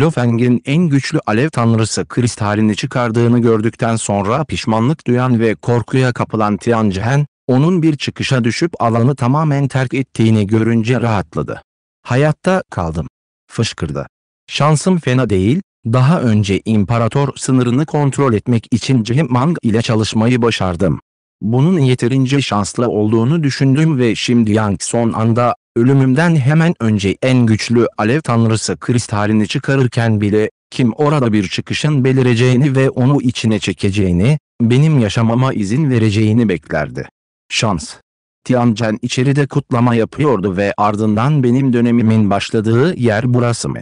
Lofengin en güçlü alev tanrısı kristalini çıkardığını gördükten sonra pişmanlık duyan ve korkuya kapılan Tianjihen, onun bir çıkışa düşüp alanı tamamen terk ettiğini görünce rahatladı. Hayatta kaldım. Fışkırdı. Şansım fena değil, daha önce imparator sınırını kontrol etmek için Jimang ile çalışmayı başardım. Bunun yeterince şanslı olduğunu düşündüm ve şimdi Yang son anda ölümümden hemen önce en güçlü alev tanrısı kristalini çıkarırken bile, kim orada bir çıkışın belireceğini ve onu içine çekeceğini, benim yaşamama izin vereceğini beklerdi. Şans. Tianjen içeride kutlama yapıyordu ve ardından benim dönemimin başladığı yer burası mı?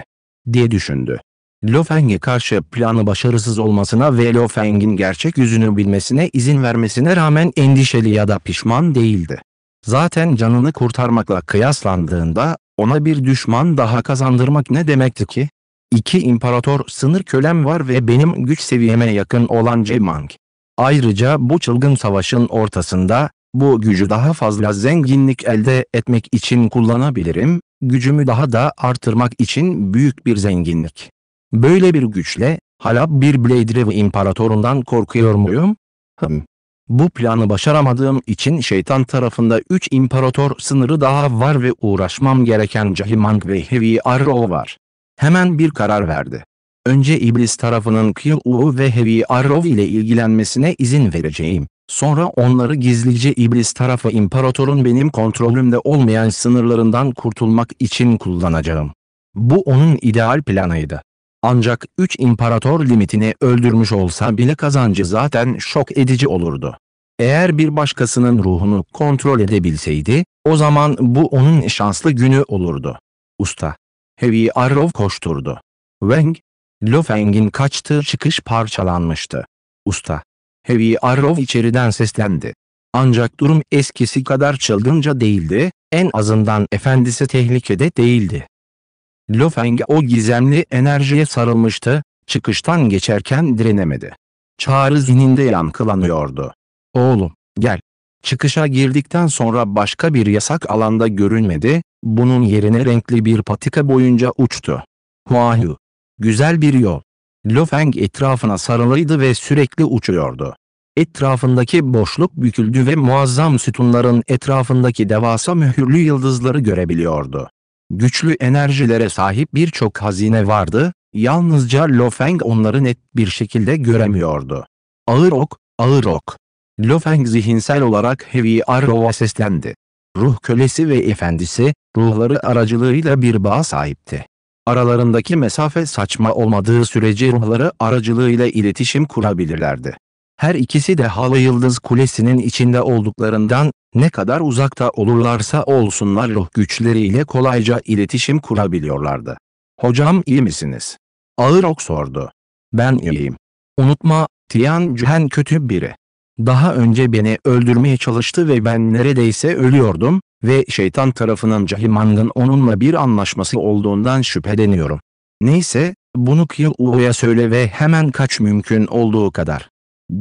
diye düşündü. Lofeng'e karşı planı başarısız olmasına ve Lofeng'in gerçek yüzünü bilmesine izin vermesine rağmen endişeli ya da pişman değildi. Zaten canını kurtarmakla kıyaslandığında ona bir düşman daha kazandırmak ne demekti ki? İki imparator sınır kölem var ve benim güç seviyeme yakın olan Cemang. Ayrıca bu çılgın savaşın ortasında, bu gücü daha fazla zenginlik elde etmek için kullanabilirim, gücümü daha da artırmak için büyük bir zenginlik. Böyle bir güçle, hala bir Blade Rev imparatorundan korkuyor muyum? Hım. Bu planı başaramadığım için şeytan tarafında 3 imparator sınırı daha var ve uğraşmam gereken Cahimang ve Heavy Arrow var. Hemen bir karar verdi. Önce iblis tarafının Kyu ve Heavy Arrow ile ilgilenmesine izin vereceğim. Sonra onları gizlice iblis tarafı imparatorun benim kontrolümde olmayan sınırlarından kurtulmak için kullanacağım. Bu onun ideal planıydı. Ancak 3 imparator limitini öldürmüş olsa bile kazancı zaten şok edici olurdu. Eğer bir başkasının ruhunu kontrol edebilseydi, o zaman bu onun şanslı günü olurdu. Usta. Heavy Arrow koşturdu. Wang. Feng'in kaçtığı çıkış parçalanmıştı. Usta. Heavy Arrow içeriden seslendi. Ancak durum eskisi kadar çılgınca değildi, en azından efendisi tehlikede değildi. Lofeng o gizemli enerjiye sarılmıştı, çıkıştan geçerken direnemedi. Çağrı zihninde yankılanıyordu. Oğlum, gel. Çıkışa girdikten sonra başka bir yasak alanda görünmedi, bunun yerine renkli bir patika boyunca uçtu. Huahu. Güzel bir yol. Lofeng etrafına sarılıydı ve sürekli uçuyordu. Etrafındaki boşluk büküldü ve muazzam sütunların etrafındaki devasa mühürlü yıldızları görebiliyordu güçlü enerjilere sahip birçok hazine vardı, yalnızca Lo Feng onları net bir şekilde göremiyordu. Ağır ok, ağır ok. Lo Feng zihinsel olarak Heavy Arrow'a seslendi. Ruh kölesi ve efendisi, ruhları aracılığıyla bir bağ sahipti. Aralarındaki mesafe saçma olmadığı sürece ruhları aracılığıyla iletişim kurabilirlerdi. Her ikisi de Hala Yıldız Kulesi'nin içinde olduklarından, ne kadar uzakta olurlarsa olsunlar ruh güçleriyle kolayca iletişim kurabiliyorlardı. Hocam iyi misiniz? Ağır ok sordu. Ben iyiyim. Unutma, Tian Tianjhen kötü biri. Daha önce beni öldürmeye çalıştı ve ben neredeyse ölüyordum ve şeytan tarafının Cahimang'ın onunla bir anlaşması olduğundan şüpheleniyorum. Neyse, bunu Kyo söyle ve hemen kaç mümkün olduğu kadar.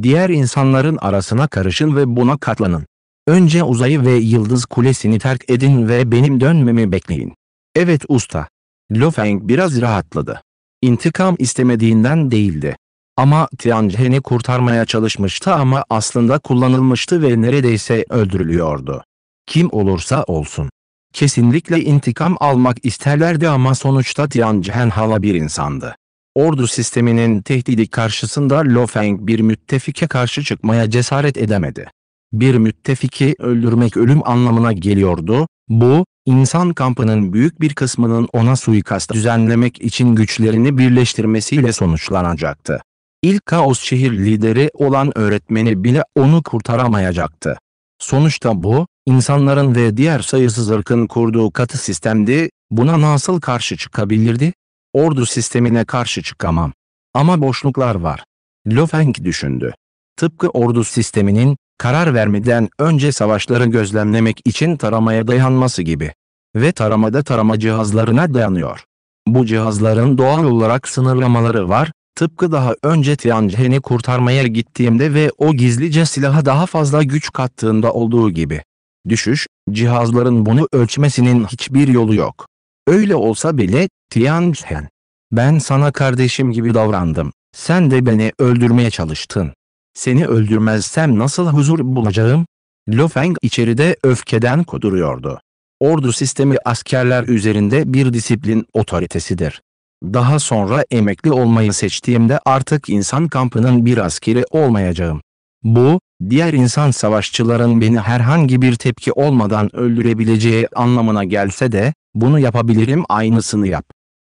Diğer insanların arasına karışın ve buna katlanın. Önce uzayı ve yıldız kulesini terk edin ve benim dönmemi bekleyin. Evet usta. Lofeng biraz rahatladı. İntikam istemediğinden değildi. Ama Tianjen'i kurtarmaya çalışmıştı ama aslında kullanılmıştı ve neredeyse öldürülüyordu. Kim olursa olsun. Kesinlikle intikam almak isterlerdi ama sonuçta Tianjen hala bir insandı ordu sisteminin tehdidi karşısında Lo Feng bir müttefike karşı çıkmaya cesaret edemedi. Bir müttefiki öldürmek ölüm anlamına geliyordu. Bu, insan kampının büyük bir kısmının ona suikast düzenlemek için güçlerini birleştirmesiyle sonuçlanacaktı. İlk kaos şehir lideri olan öğretmeni bile onu kurtaramayacaktı. Sonuçta bu, insanların ve diğer sayısız ırkın kurduğu katı sistemdi, buna nasıl karşı çıkabilirdi? ordu sistemine karşı çıkamam. Ama boşluklar var. Lofenk düşündü. Tıpkı ordu sisteminin, karar vermeden önce savaşları gözlemlemek için taramaya dayanması gibi. Ve taramada tarama cihazlarına dayanıyor. Bu cihazların doğal olarak sınırlamaları var, tıpkı daha önce Tianjhen'i kurtarmaya gittiğimde ve o gizlice silaha daha fazla güç kattığında olduğu gibi. Düşüş, cihazların bunu ölçmesinin hiçbir yolu yok. Öyle olsa bile, Tianchen. Ben sana kardeşim gibi davrandım. Sen de beni öldürmeye çalıştın. Seni öldürmezsem nasıl huzur bulacağım? Lo Feng içeride öfkeden koduruyordu. Ordu sistemi askerler üzerinde bir disiplin otoritesidir. Daha sonra emekli olmayı seçtiğimde artık insan kampının bir askeri olmayacağım. Bu, diğer insan savaşçıların beni herhangi bir tepki olmadan öldürebileceği anlamına gelse de, bunu yapabilirim aynısını yap.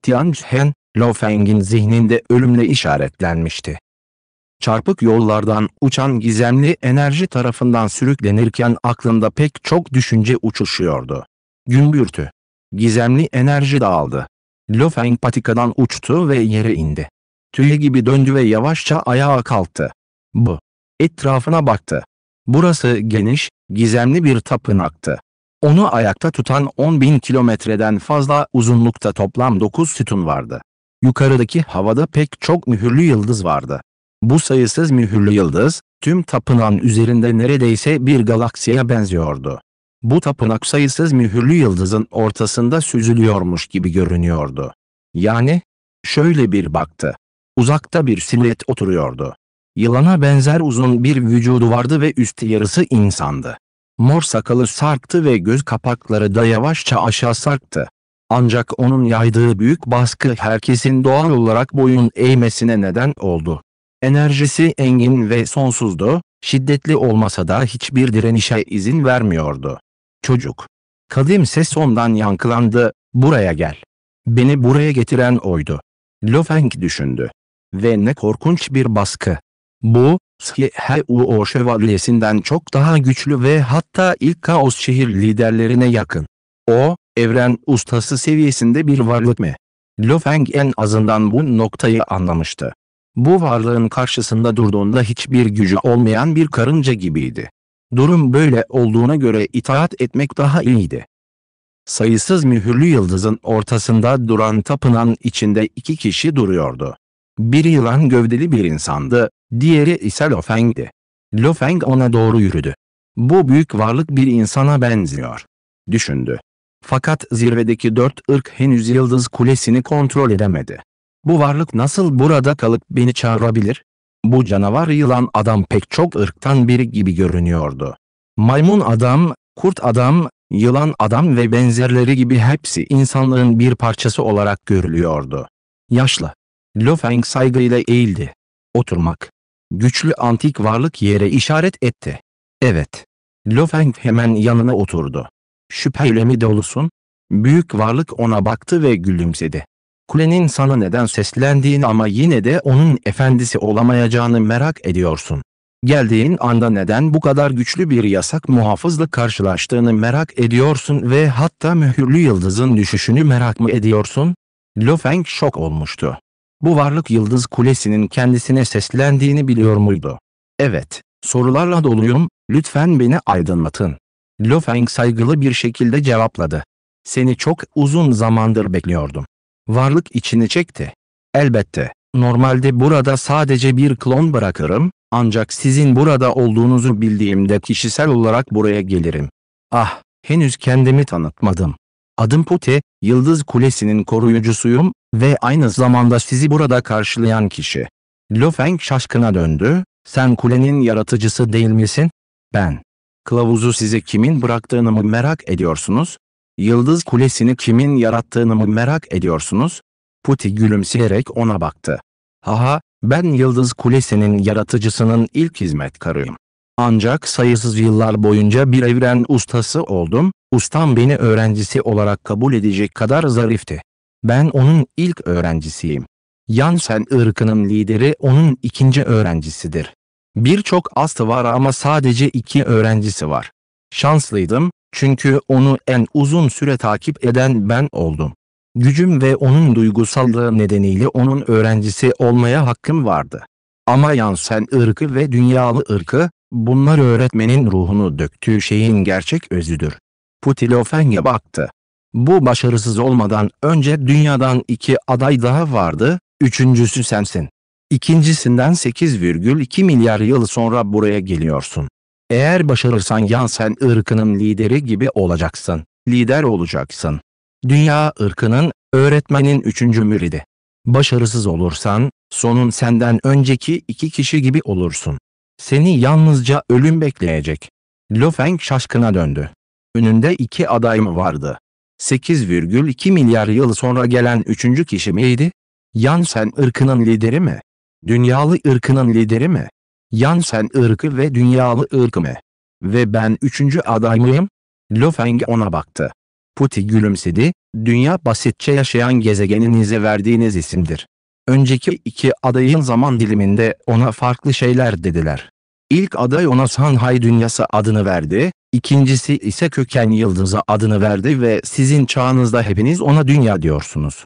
Tianchen, Lofeng'in zihninde ölümle işaretlenmişti. Çarpık yollardan uçan gizemli enerji tarafından sürüklenirken aklında pek çok düşünce uçuşuyordu. Gümbürtü. Gizemli enerji dağıldı. Lofeng patikadan uçtu ve yere indi. Tüy gibi döndü ve yavaşça ayağa kalktı. Bu. Etrafına baktı. Burası geniş, gizemli bir tapınaktı. Onu ayakta tutan 10 bin kilometreden fazla uzunlukta toplam 9 sütun vardı. Yukarıdaki havada pek çok mühürlü yıldız vardı. Bu sayısız mühürlü yıldız, tüm tapınan üzerinde neredeyse bir galaksiye benziyordu. Bu tapınak sayısız mühürlü yıldızın ortasında süzülüyormuş gibi görünüyordu. Yani, şöyle bir baktı. Uzakta bir silüet oturuyordu. Yılana benzer uzun bir vücudu vardı ve üst yarısı insandı. Mor sakalı sarktı ve göz kapakları da yavaşça aşağı sarktı. Ancak onun yaydığı büyük baskı herkesin doğal olarak boyun eğmesine neden oldu. Enerjisi engin ve sonsuzdu, şiddetli olmasa da hiçbir direnişe izin vermiyordu. Çocuk. Kadim ses ondan yankılandı, buraya gel. Beni buraya getiren oydu. Lofeng düşündü. Ve ne korkunç bir baskı. Bu, SHU şövalyesinden çok daha güçlü ve hatta ilk kaos şehir liderlerine yakın. O, evren ustası seviyesinde bir varlık mı? Lofeng en azından bu noktayı anlamıştı. Bu varlığın karşısında durduğunda hiçbir gücü olmayan bir karınca gibiydi. Durum böyle olduğuna göre itaat etmek daha iyiydi. Sayısız mühürlü yıldızın ortasında duran tapınan içinde iki kişi duruyordu. Biri yılan gövdeli bir insandı, Diğeri ise Lofeng'di. Lofeng ona doğru yürüdü. Bu büyük varlık bir insana benziyor. Düşündü. Fakat zirvedeki dört ırk henüz yıldız kulesini kontrol edemedi. Bu varlık nasıl burada kalıp beni çağırabilir? Bu canavar yılan adam pek çok ırktan biri gibi görünüyordu. Maymun adam, kurt adam, yılan adam ve benzerleri gibi hepsi insanların bir parçası olarak görülüyordu. Yaşlı. Lofeng saygıyla eğildi. Oturmak güçlü antik varlık yere işaret etti. Evet. Lofeng hemen yanına oturdu. Şüpheyle mi dolusun? Büyük varlık ona baktı ve gülümsedi. Kulenin sana neden seslendiğini ama yine de onun efendisi olamayacağını merak ediyorsun. Geldiğin anda neden bu kadar güçlü bir yasak muhafızla karşılaştığını merak ediyorsun ve hatta mühürlü yıldızın düşüşünü merak mı ediyorsun? Lofeng şok olmuştu. Bu varlık Yıldız Kulesi'nin kendisine seslendiğini biliyor muydu? Evet, sorularla doluyum, lütfen beni aydınlatın. Lofeng saygılı bir şekilde cevapladı. Seni çok uzun zamandır bekliyordum. Varlık içini çekti. Elbette, normalde burada sadece bir klon bırakırım, ancak sizin burada olduğunuzu bildiğimde kişisel olarak buraya gelirim. Ah, henüz kendimi tanıtmadım. Adım Pote, Yıldız Kulesi'nin koruyucusuyum ve aynı zamanda sizi burada karşılayan kişi. Lo Feng şaşkına döndü, sen kulenin yaratıcısı değil misin? Ben. Kılavuzu size kimin bıraktığını mı merak ediyorsunuz? Yıldız Kulesi'ni kimin yarattığını mı merak ediyorsunuz? Puti gülümseyerek ona baktı. Haha, ben Yıldız Kulesi'nin yaratıcısının ilk hizmetkarıyım. Ancak sayısız yıllar boyunca bir evren ustası oldum Ustam beni öğrencisi olarak kabul edecek kadar zarifti. Ben onun ilk öğrencisiyim. Yansen ırkının lideri onun ikinci öğrencisidir. Birçok astı var ama sadece iki öğrencisi var. Şanslıydım, çünkü onu en uzun süre takip eden ben oldum. Gücüm ve onun duygusallığı nedeniyle onun öğrencisi olmaya hakkım vardı. Ama Yansen ırkı ve dünyalı ırkı, bunlar öğretmenin ruhunu döktüğü şeyin gerçek özüdür. Putilofenya baktı. Bu başarısız olmadan önce dünyadan iki aday daha vardı, üçüncüsü sensin. İkincisinden 8,2 milyar yıl sonra buraya geliyorsun. Eğer başarırsan yan sen ırkının lideri gibi olacaksın, lider olacaksın. Dünya ırkının, öğretmenin üçüncü müridi. Başarısız olursan, sonun senden önceki iki kişi gibi olursun. Seni yalnızca ölüm bekleyecek. Lofeng şaşkına döndü. Önünde iki adayım vardı? 8,2 milyar yıl sonra gelen üçüncü kişi miydi? Yansen ırkının lideri mi? Dünyalı ırkının lideri mi? Yansen ırkı ve dünyalı ırkı mı? Ve ben üçüncü aday mıyım? Lofeng ona baktı. Puti gülümsedi, dünya basitçe yaşayan gezegeninize verdiğiniz isimdir. Önceki iki adayın zaman diliminde ona farklı şeyler dediler. İlk aday ona Sanhay Dünyası adını verdi, ikincisi ise Köken Yıldız'a adını verdi ve sizin çağınızda hepiniz ona dünya diyorsunuz.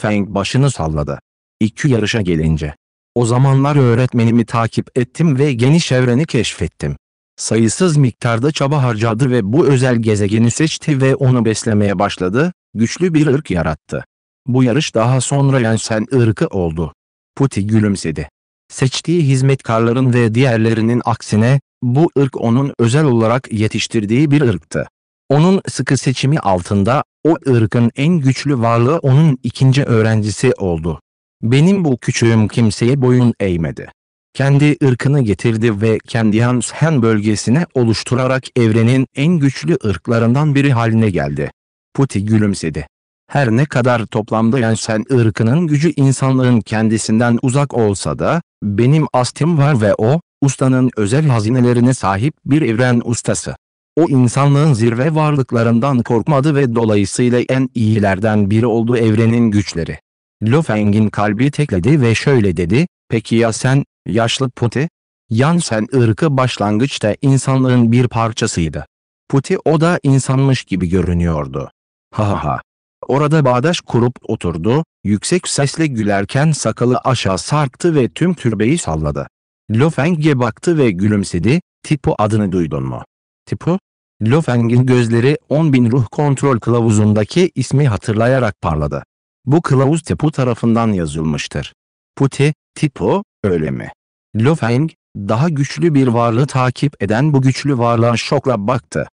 Feng başını salladı. İki yarışa gelince. O zamanlar öğretmenimi takip ettim ve geniş evreni keşfettim. Sayısız miktarda çaba harcadı ve bu özel gezegeni seçti ve onu beslemeye başladı, güçlü bir ırk yarattı. Bu yarış daha sonra Yansen ırkı oldu. Puti gülümsedi seçtiği hizmetkarların ve diğerlerinin aksine, bu ırk onun özel olarak yetiştirdiği bir ırktı. Onun sıkı seçimi altında, o ırkın en güçlü varlığı onun ikinci öğrencisi oldu. Benim bu küçüğüm kimseye boyun eğmedi. Kendi ırkını getirdi ve kendi Hansen bölgesine oluşturarak evrenin en güçlü ırklarından biri haline geldi. Puti gülümsedi. Her ne kadar toplamda Yansen ırkının gücü insanların kendisinden uzak olsa da, benim astım var ve o, ustanın özel hazinelerine sahip bir evren ustası. O insanlığın zirve varlıklarından korkmadı ve dolayısıyla en iyilerden biri oldu evrenin güçleri. Lofeng'in kalbi tekledi ve şöyle dedi, peki ya sen, yaşlı Puti? Yan sen ırkı başlangıçta insanlığın bir parçasıydı. Puti o da insanmış gibi görünüyordu. Ha ha ha. Orada bağdaş kurup oturdu, yüksek sesle gülerken sakalı aşağı sarktı ve tüm türbeyi salladı. Lofeng'e baktı ve gülümsedi, Tipu adını duydun mu? Tipu. Lofeng'in gözleri 10 bin ruh kontrol kılavuzundaki ismi hatırlayarak parladı. Bu kılavuz Tipu tarafından yazılmıştır. Puti, Tipu, öyle mi? Lofeng, daha güçlü bir varlığı takip eden bu güçlü varlığa şokla baktı.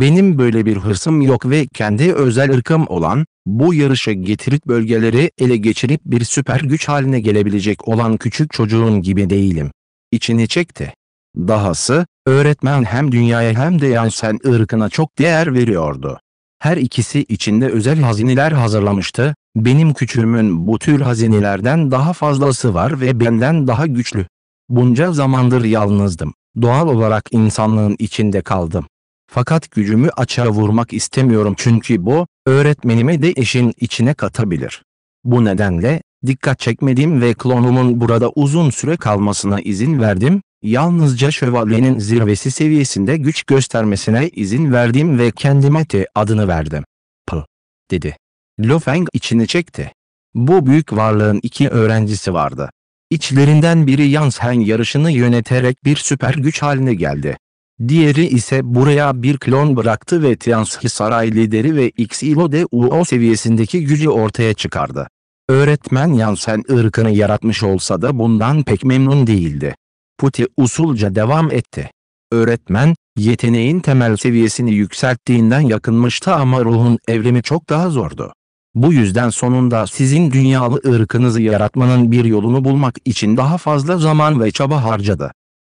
Benim böyle bir hırsım yok ve kendi özel ırkım olan, bu yarışa getirip bölgeleri ele geçirip bir süper güç haline gelebilecek olan küçük çocuğun gibi değilim. İçini çekti. Dahası, öğretmen hem dünyaya hem de Yansen ırkına çok değer veriyordu. Her ikisi içinde özel hazineler hazırlamıştı, benim küçüğümün bu tür hazinelerden daha fazlası var ve benden daha güçlü. Bunca zamandır yalnızdım. Doğal olarak insanlığın içinde kaldım. Fakat gücümü açığa vurmak istemiyorum çünkü bu, öğretmenimi de işin içine katabilir. Bu nedenle, dikkat çekmedim ve klonumun burada uzun süre kalmasına izin verdim, yalnızca şövalyenin zirvesi seviyesinde güç göstermesine izin verdim ve kendime de adını verdim. P, dedi. Lofeng içini çekti. Bu büyük varlığın iki öğrencisi vardı. İçlerinden biri Yansen yarışını yöneterek bir süper güç haline geldi. Diğeri ise buraya bir klon bıraktı ve Tianxi saray lideri ve Xilo UO seviyesindeki gücü ortaya çıkardı. Öğretmen Yansen ırkını yaratmış olsa da bundan pek memnun değildi. Puti usulca devam etti. Öğretmen, yeteneğin temel seviyesini yükselttiğinden yakınmıştı ama ruhun evrimi çok daha zordu. Bu yüzden sonunda sizin dünyalı ırkınızı yaratmanın bir yolunu bulmak için daha fazla zaman ve çaba harcadı.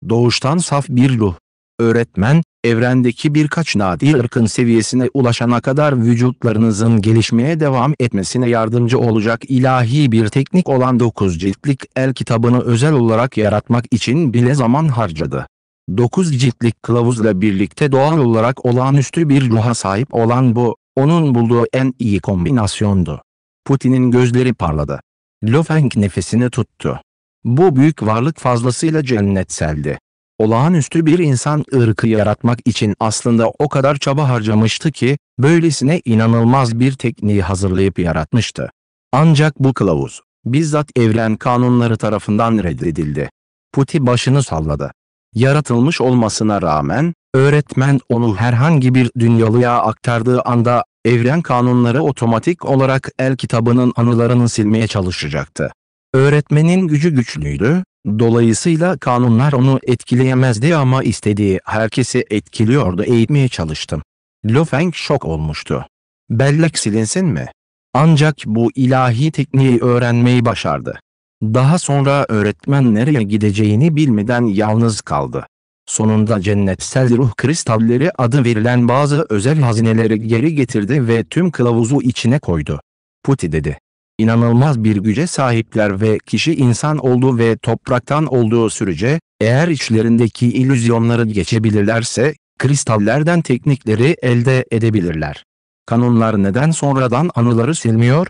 Doğuştan saf bir ruh, öğretmen, evrendeki birkaç nadir ırkın seviyesine ulaşana kadar vücutlarınızın gelişmeye devam etmesine yardımcı olacak ilahi bir teknik olan 9 ciltlik el kitabını özel olarak yaratmak için bile zaman harcadı. 9 ciltlik kılavuzla birlikte doğal olarak olağanüstü bir ruha sahip olan bu, onun bulduğu en iyi kombinasyondu. Putin'in gözleri parladı. Lofeng nefesini tuttu. Bu büyük varlık fazlasıyla cennetseldi olağanüstü bir insan ırkı yaratmak için aslında o kadar çaba harcamıştı ki, böylesine inanılmaz bir tekniği hazırlayıp yaratmıştı. Ancak bu kılavuz, bizzat evren kanunları tarafından reddedildi. Puti başını salladı. Yaratılmış olmasına rağmen, öğretmen onu herhangi bir dünyalıya aktardığı anda, evren kanunları otomatik olarak el kitabının anılarını silmeye çalışacaktı. Öğretmenin gücü güçlüydü Dolayısıyla kanunlar onu etkileyemezdi ama istediği herkesi etkiliyordu eğitmeye çalıştım. Lo Feng şok olmuştu. Bellek silinsin mi? Ancak bu ilahi tekniği öğrenmeyi başardı. Daha sonra öğretmen nereye gideceğini bilmeden yalnız kaldı. Sonunda cennetsel ruh kristalleri adı verilen bazı özel hazineleri geri getirdi ve tüm kılavuzu içine koydu. Puti dedi inanılmaz bir güce sahipler ve kişi insan olduğu ve topraktan olduğu sürece, eğer içlerindeki ilüzyonları geçebilirlerse, kristallerden teknikleri elde edebilirler. Kanunlar neden sonradan anıları silmiyor?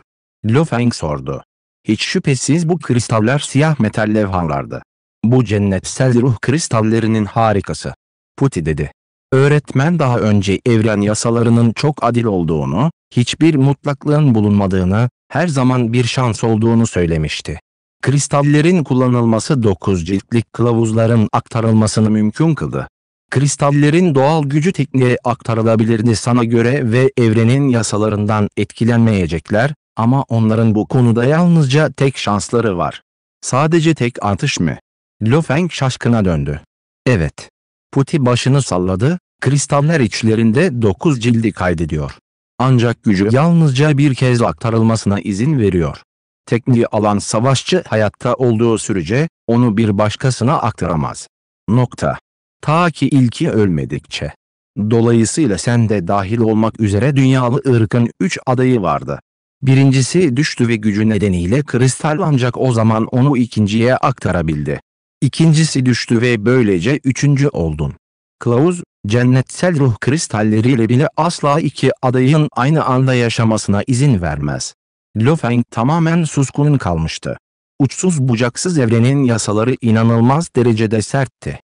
Feng sordu. Hiç şüphesiz bu kristaller siyah metal levhalardı. Bu cennetsel ruh kristallerinin harikası. Puti dedi. Öğretmen daha önce evren yasalarının çok adil olduğunu, hiçbir mutlaklığın bulunmadığını, her zaman bir şans olduğunu söylemişti. Kristallerin kullanılması 9 ciltlik kılavuzların aktarılmasını mümkün kıldı. Kristallerin doğal gücü tekniğe aktarılabilirdi sana göre ve evrenin yasalarından etkilenmeyecekler ama onların bu konuda yalnızca tek şansları var. Sadece tek atış mı? Lofeng şaşkına döndü. Evet. Puti başını salladı, kristaller içlerinde 9 cildi kaydediyor ancak gücü yalnızca bir kez aktarılmasına izin veriyor. Tekniği alan savaşçı hayatta olduğu sürece onu bir başkasına aktaramaz. Nokta. Ta ki ilki ölmedikçe. Dolayısıyla sen de dahil olmak üzere dünyalı ırkın 3 adayı vardı. Birincisi düştü ve gücü nedeniyle kristal ancak o zaman onu ikinciye aktarabildi. İkincisi düştü ve böylece üçüncü oldun. Klaus, cennetsel ruh kristalleriyle bile asla iki adayın aynı anda yaşamasına izin vermez. Lofen tamamen suskun kalmıştı. Uçsuz bucaksız evrenin yasaları inanılmaz derecede sertti.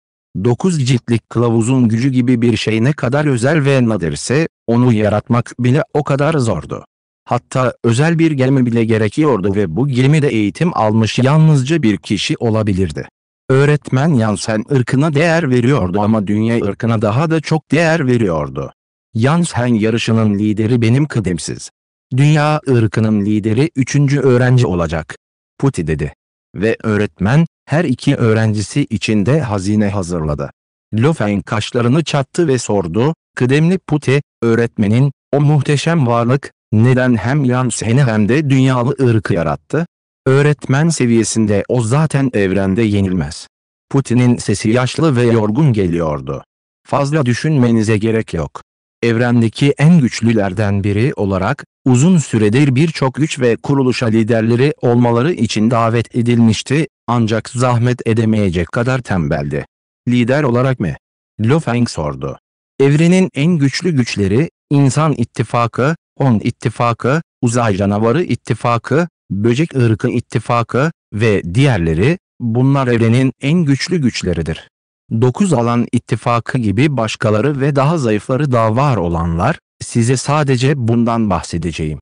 9 ciltlik kılavuzun gücü gibi bir şey ne kadar özel ve nadirse, onu yaratmak bile o kadar zordu. Hatta özel bir gemi bile gerekiyordu ve bu gemide eğitim almış yalnızca bir kişi olabilirdi. Öğretmen Yansen ırkına değer veriyordu ama dünya ırkına daha da çok değer veriyordu. Yansen yarışının lideri benim kıdemsiz. Dünya ırkının lideri üçüncü öğrenci olacak. Puti dedi. Ve öğretmen, her iki öğrencisi için de hazine hazırladı. Lofen kaşlarını çattı ve sordu, kıdemli Puti, öğretmenin, o muhteşem varlık, neden hem Yansen'i hem de dünyalı ırkı yarattı? Öğretmen seviyesinde o zaten evrende yenilmez. Putin'in sesi yaşlı ve yorgun geliyordu. Fazla düşünmenize gerek yok. Evrendeki en güçlülerden biri olarak, uzun süredir birçok güç ve kuruluşa liderleri olmaları için davet edilmişti, ancak zahmet edemeyecek kadar tembeldi. Lider olarak mı? Lo Feng sordu. Evrenin en güçlü güçleri, İnsan İttifakı, On İttifakı, Uzay Canavarı İttifakı, böcek ırkı ittifakı ve diğerleri bunlar evrenin en güçlü güçleridir. 9 alan ittifakı gibi başkaları ve daha zayıfları da var olanlar, size sadece bundan bahsedeceğim.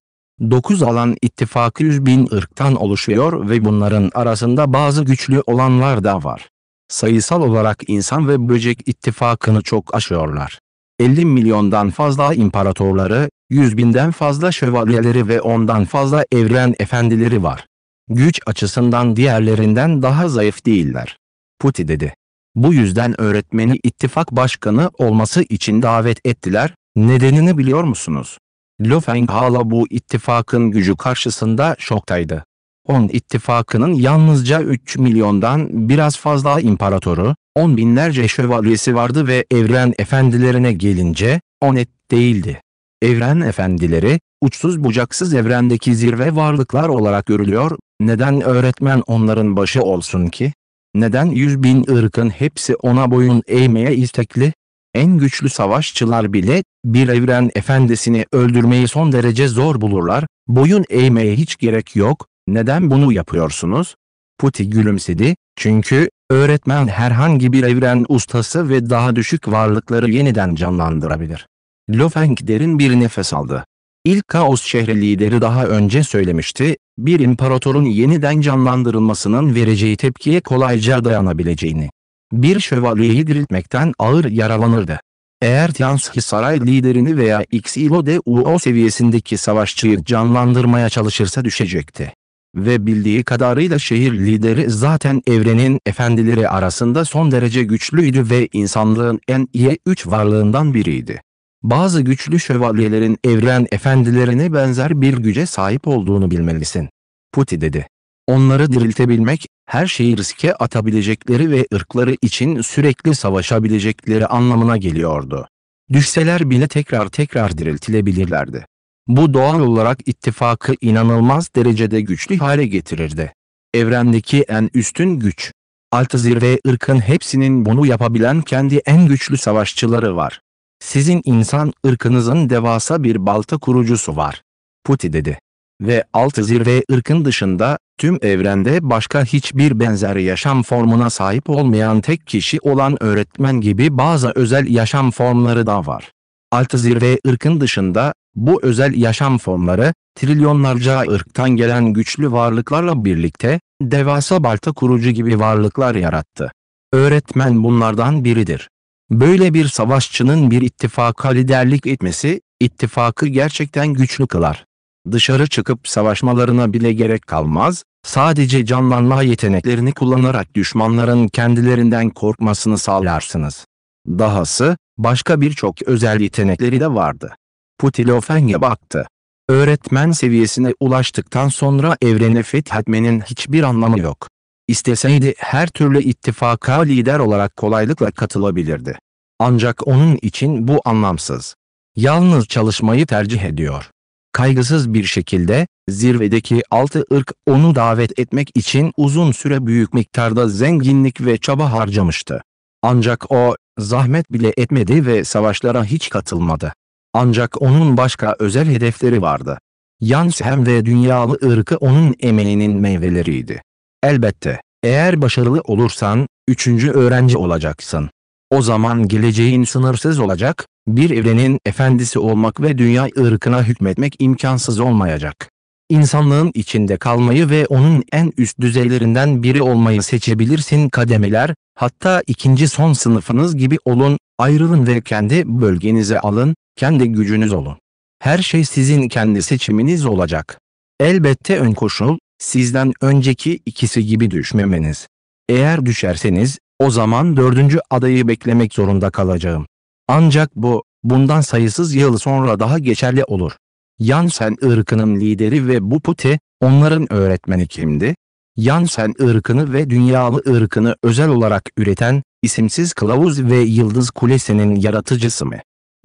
9 alan ittifakı 100 bin ırktan oluşuyor ve bunların arasında bazı güçlü olanlar da var. Sayısal olarak insan ve böcek ittifakını çok aşıyorlar. 50 milyondan fazla imparatorları, yüz binden fazla şövalyeleri ve ondan fazla evren efendileri var. Güç açısından diğerlerinden daha zayıf değiller. Puti dedi. Bu yüzden öğretmeni ittifak başkanı olması için davet ettiler, nedenini biliyor musunuz? hala bu ittifakın gücü karşısında şoktaydı. 10 ittifakının yalnızca 3 milyondan biraz fazla imparatoru, on binlerce şövalyesi vardı ve evren efendilerine gelince, on et değildi. Evren efendileri, uçsuz bucaksız evrendeki zirve varlıklar olarak görülüyor, neden öğretmen onların başı olsun ki? Neden yüz bin ırkın hepsi ona boyun eğmeye istekli? En güçlü savaşçılar bile, bir evren efendisini öldürmeyi son derece zor bulurlar, boyun eğmeye hiç gerek yok, neden bunu yapıyorsunuz? Puti gülümsedi, çünkü, öğretmen herhangi bir evren ustası ve daha düşük varlıkları yeniden canlandırabilir. Lofeng derin bir nefes aldı. İlk kaos şehri lideri daha önce söylemişti, bir imparatorun yeniden canlandırılmasının vereceği tepkiye kolayca dayanabileceğini. Bir şövalyeyi diriltmekten ağır yaralanırdı. Eğer Tianxi saray liderini veya XILODUO seviyesindeki savaşçıyı canlandırmaya çalışırsa düşecekti. Ve bildiği kadarıyla şehir lideri zaten evrenin efendileri arasında son derece güçlüydü ve insanlığın en iyi üç varlığından biriydi bazı güçlü şövalyelerin evren efendilerine benzer bir güce sahip olduğunu bilmelisin. Puti dedi. Onları diriltebilmek, her şeyi riske atabilecekleri ve ırkları için sürekli savaşabilecekleri anlamına geliyordu. Düşseler bile tekrar tekrar diriltilebilirlerdi. Bu doğal olarak ittifakı inanılmaz derecede güçlü hale getirirdi. Evrendeki en üstün güç. Altazir ve ırkın hepsinin bunu yapabilen kendi en güçlü savaşçıları var. Sizin insan ırkınızın devasa bir balta kurucusu var. Puti dedi. Ve altı zirve ırkın dışında, tüm evrende başka hiçbir benzer yaşam formuna sahip olmayan tek kişi olan öğretmen gibi bazı özel yaşam formları da var. Altı zirve ırkın dışında, bu özel yaşam formları, trilyonlarca ırktan gelen güçlü varlıklarla birlikte, devasa balta kurucu gibi varlıklar yarattı. Öğretmen bunlardan biridir. Böyle bir savaşçının bir ittifaka liderlik etmesi, ittifakı gerçekten güçlü kılar. Dışarı çıkıp savaşmalarına bile gerek kalmaz, sadece canlanma yeteneklerini kullanarak düşmanların kendilerinden korkmasını sağlarsınız. Dahası, başka birçok özel yetenekleri de vardı. Putilofenge baktı. Öğretmen seviyesine ulaştıktan sonra evrene fethetmenin hiçbir anlamı yok. İsteseydi her türlü ittifaka lider olarak kolaylıkla katılabilirdi. Ancak onun için bu anlamsız. Yalnız çalışmayı tercih ediyor. Kaygısız bir şekilde, zirvedeki altı ırk onu davet etmek için uzun süre büyük miktarda zenginlik ve çaba harcamıştı. Ancak o, zahmet bile etmedi ve savaşlara hiç katılmadı. Ancak onun başka özel hedefleri vardı. Yans hem ve dünyalı ırkı onun emeğinin meyveleriydi. Elbette, eğer başarılı olursan, üçüncü öğrenci olacaksın. O zaman geleceğin sınırsız olacak, bir evrenin efendisi olmak ve dünya ırkına hükmetmek imkansız olmayacak. İnsanlığın içinde kalmayı ve onun en üst düzeylerinden biri olmayı seçebilirsin kademeler, hatta ikinci son sınıfınız gibi olun, ayrılın ve kendi bölgenize alın, kendi gücünüz olun. Her şey sizin kendi seçiminiz olacak. Elbette ön koşul, sizden önceki ikisi gibi düşmemeniz. Eğer düşerseniz, o zaman dördüncü adayı beklemek zorunda kalacağım. Ancak bu, bundan sayısız yıl sonra daha geçerli olur. Yansen ırkının lideri ve bu puti, onların öğretmeni kimdi? Yansen ırkını ve dünyalı ırkını özel olarak üreten, isimsiz kılavuz ve Yıldız Kulesi'nin yaratıcısı mı?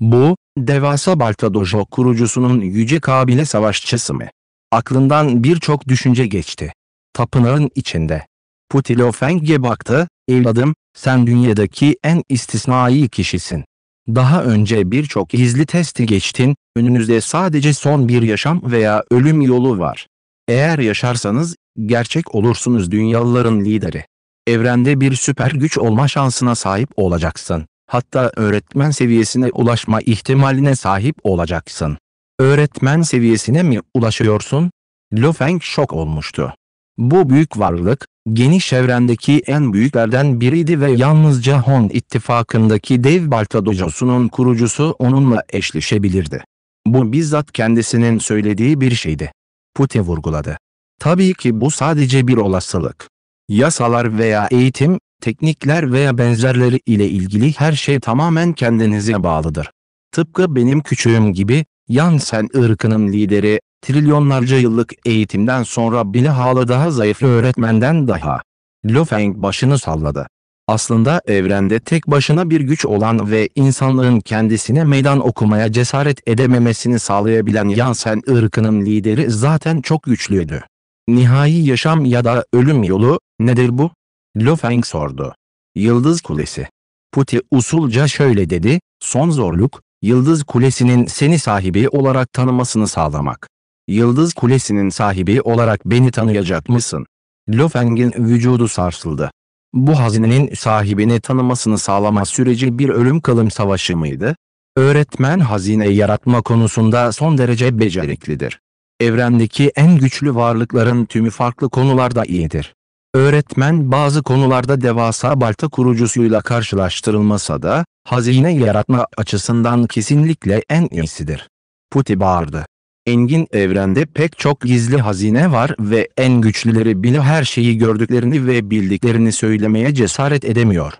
Bu, devasa Balta Dojo kurucusunun yüce kabile savaşçısı mı? Aklından birçok düşünce geçti. Tapınağın içinde. Putilo Feng'e baktı, evladım, sen dünyadaki en istisnai kişisin. Daha önce birçok gizli testi geçtin, önünüzde sadece son bir yaşam veya ölüm yolu var. Eğer yaşarsanız, gerçek olursunuz dünyalıların lideri. Evrende bir süper güç olma şansına sahip olacaksın. Hatta öğretmen seviyesine ulaşma ihtimaline sahip olacaksın öğretmen seviyesine mi ulaşıyorsun? Lo Feng şok olmuştu. Bu büyük varlık, geniş çevrendeki en büyüklerden biriydi ve yalnızca Hon ittifakındaki dev Balta Dojosu'nun kurucusu onunla eşleşebilirdi. Bu bizzat kendisinin söylediği bir şeydi. Pute vurguladı. Tabii ki bu sadece bir olasılık. Yasalar veya eğitim, teknikler veya benzerleri ile ilgili her şey tamamen kendinize bağlıdır. Tıpkı benim küçüğüm gibi, Yansen ırkının lideri, trilyonlarca yıllık eğitimden sonra bile hala daha zayıf öğretmenden daha. Lofeng başını salladı. Aslında evrende tek başına bir güç olan ve insanların kendisine meydan okumaya cesaret edememesini sağlayabilen Yansen ırkının lideri zaten çok güçlüydü. Nihai yaşam ya da ölüm yolu, nedir bu? Lofeng sordu. Yıldız Kulesi. Puti usulca şöyle dedi, son zorluk, Yıldız Kulesi'nin seni sahibi olarak tanımasını sağlamak. Yıldız Kulesi'nin sahibi olarak beni tanıyacak mısın? Lofeng'in vücudu sarsıldı. Bu hazinenin sahibini tanımasını sağlama süreci bir ölüm kalım savaşı mıydı? Öğretmen hazine yaratma konusunda son derece beceriklidir. Evrendeki en güçlü varlıkların tümü farklı konularda iyidir. Öğretmen bazı konularda devasa balta kurucusuyla karşılaştırılmasa da, hazine yaratma açısından kesinlikle en iyisidir. Puti bağırdı. Engin evrende pek çok gizli hazine var ve en güçlüleri bile her şeyi gördüklerini ve bildiklerini söylemeye cesaret edemiyor.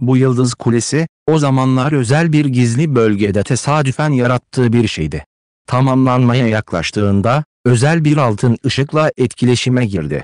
Bu yıldız kulesi, o zamanlar özel bir gizli bölgede tesadüfen yarattığı bir şeydi. Tamamlanmaya yaklaştığında, özel bir altın ışıkla etkileşime girdi.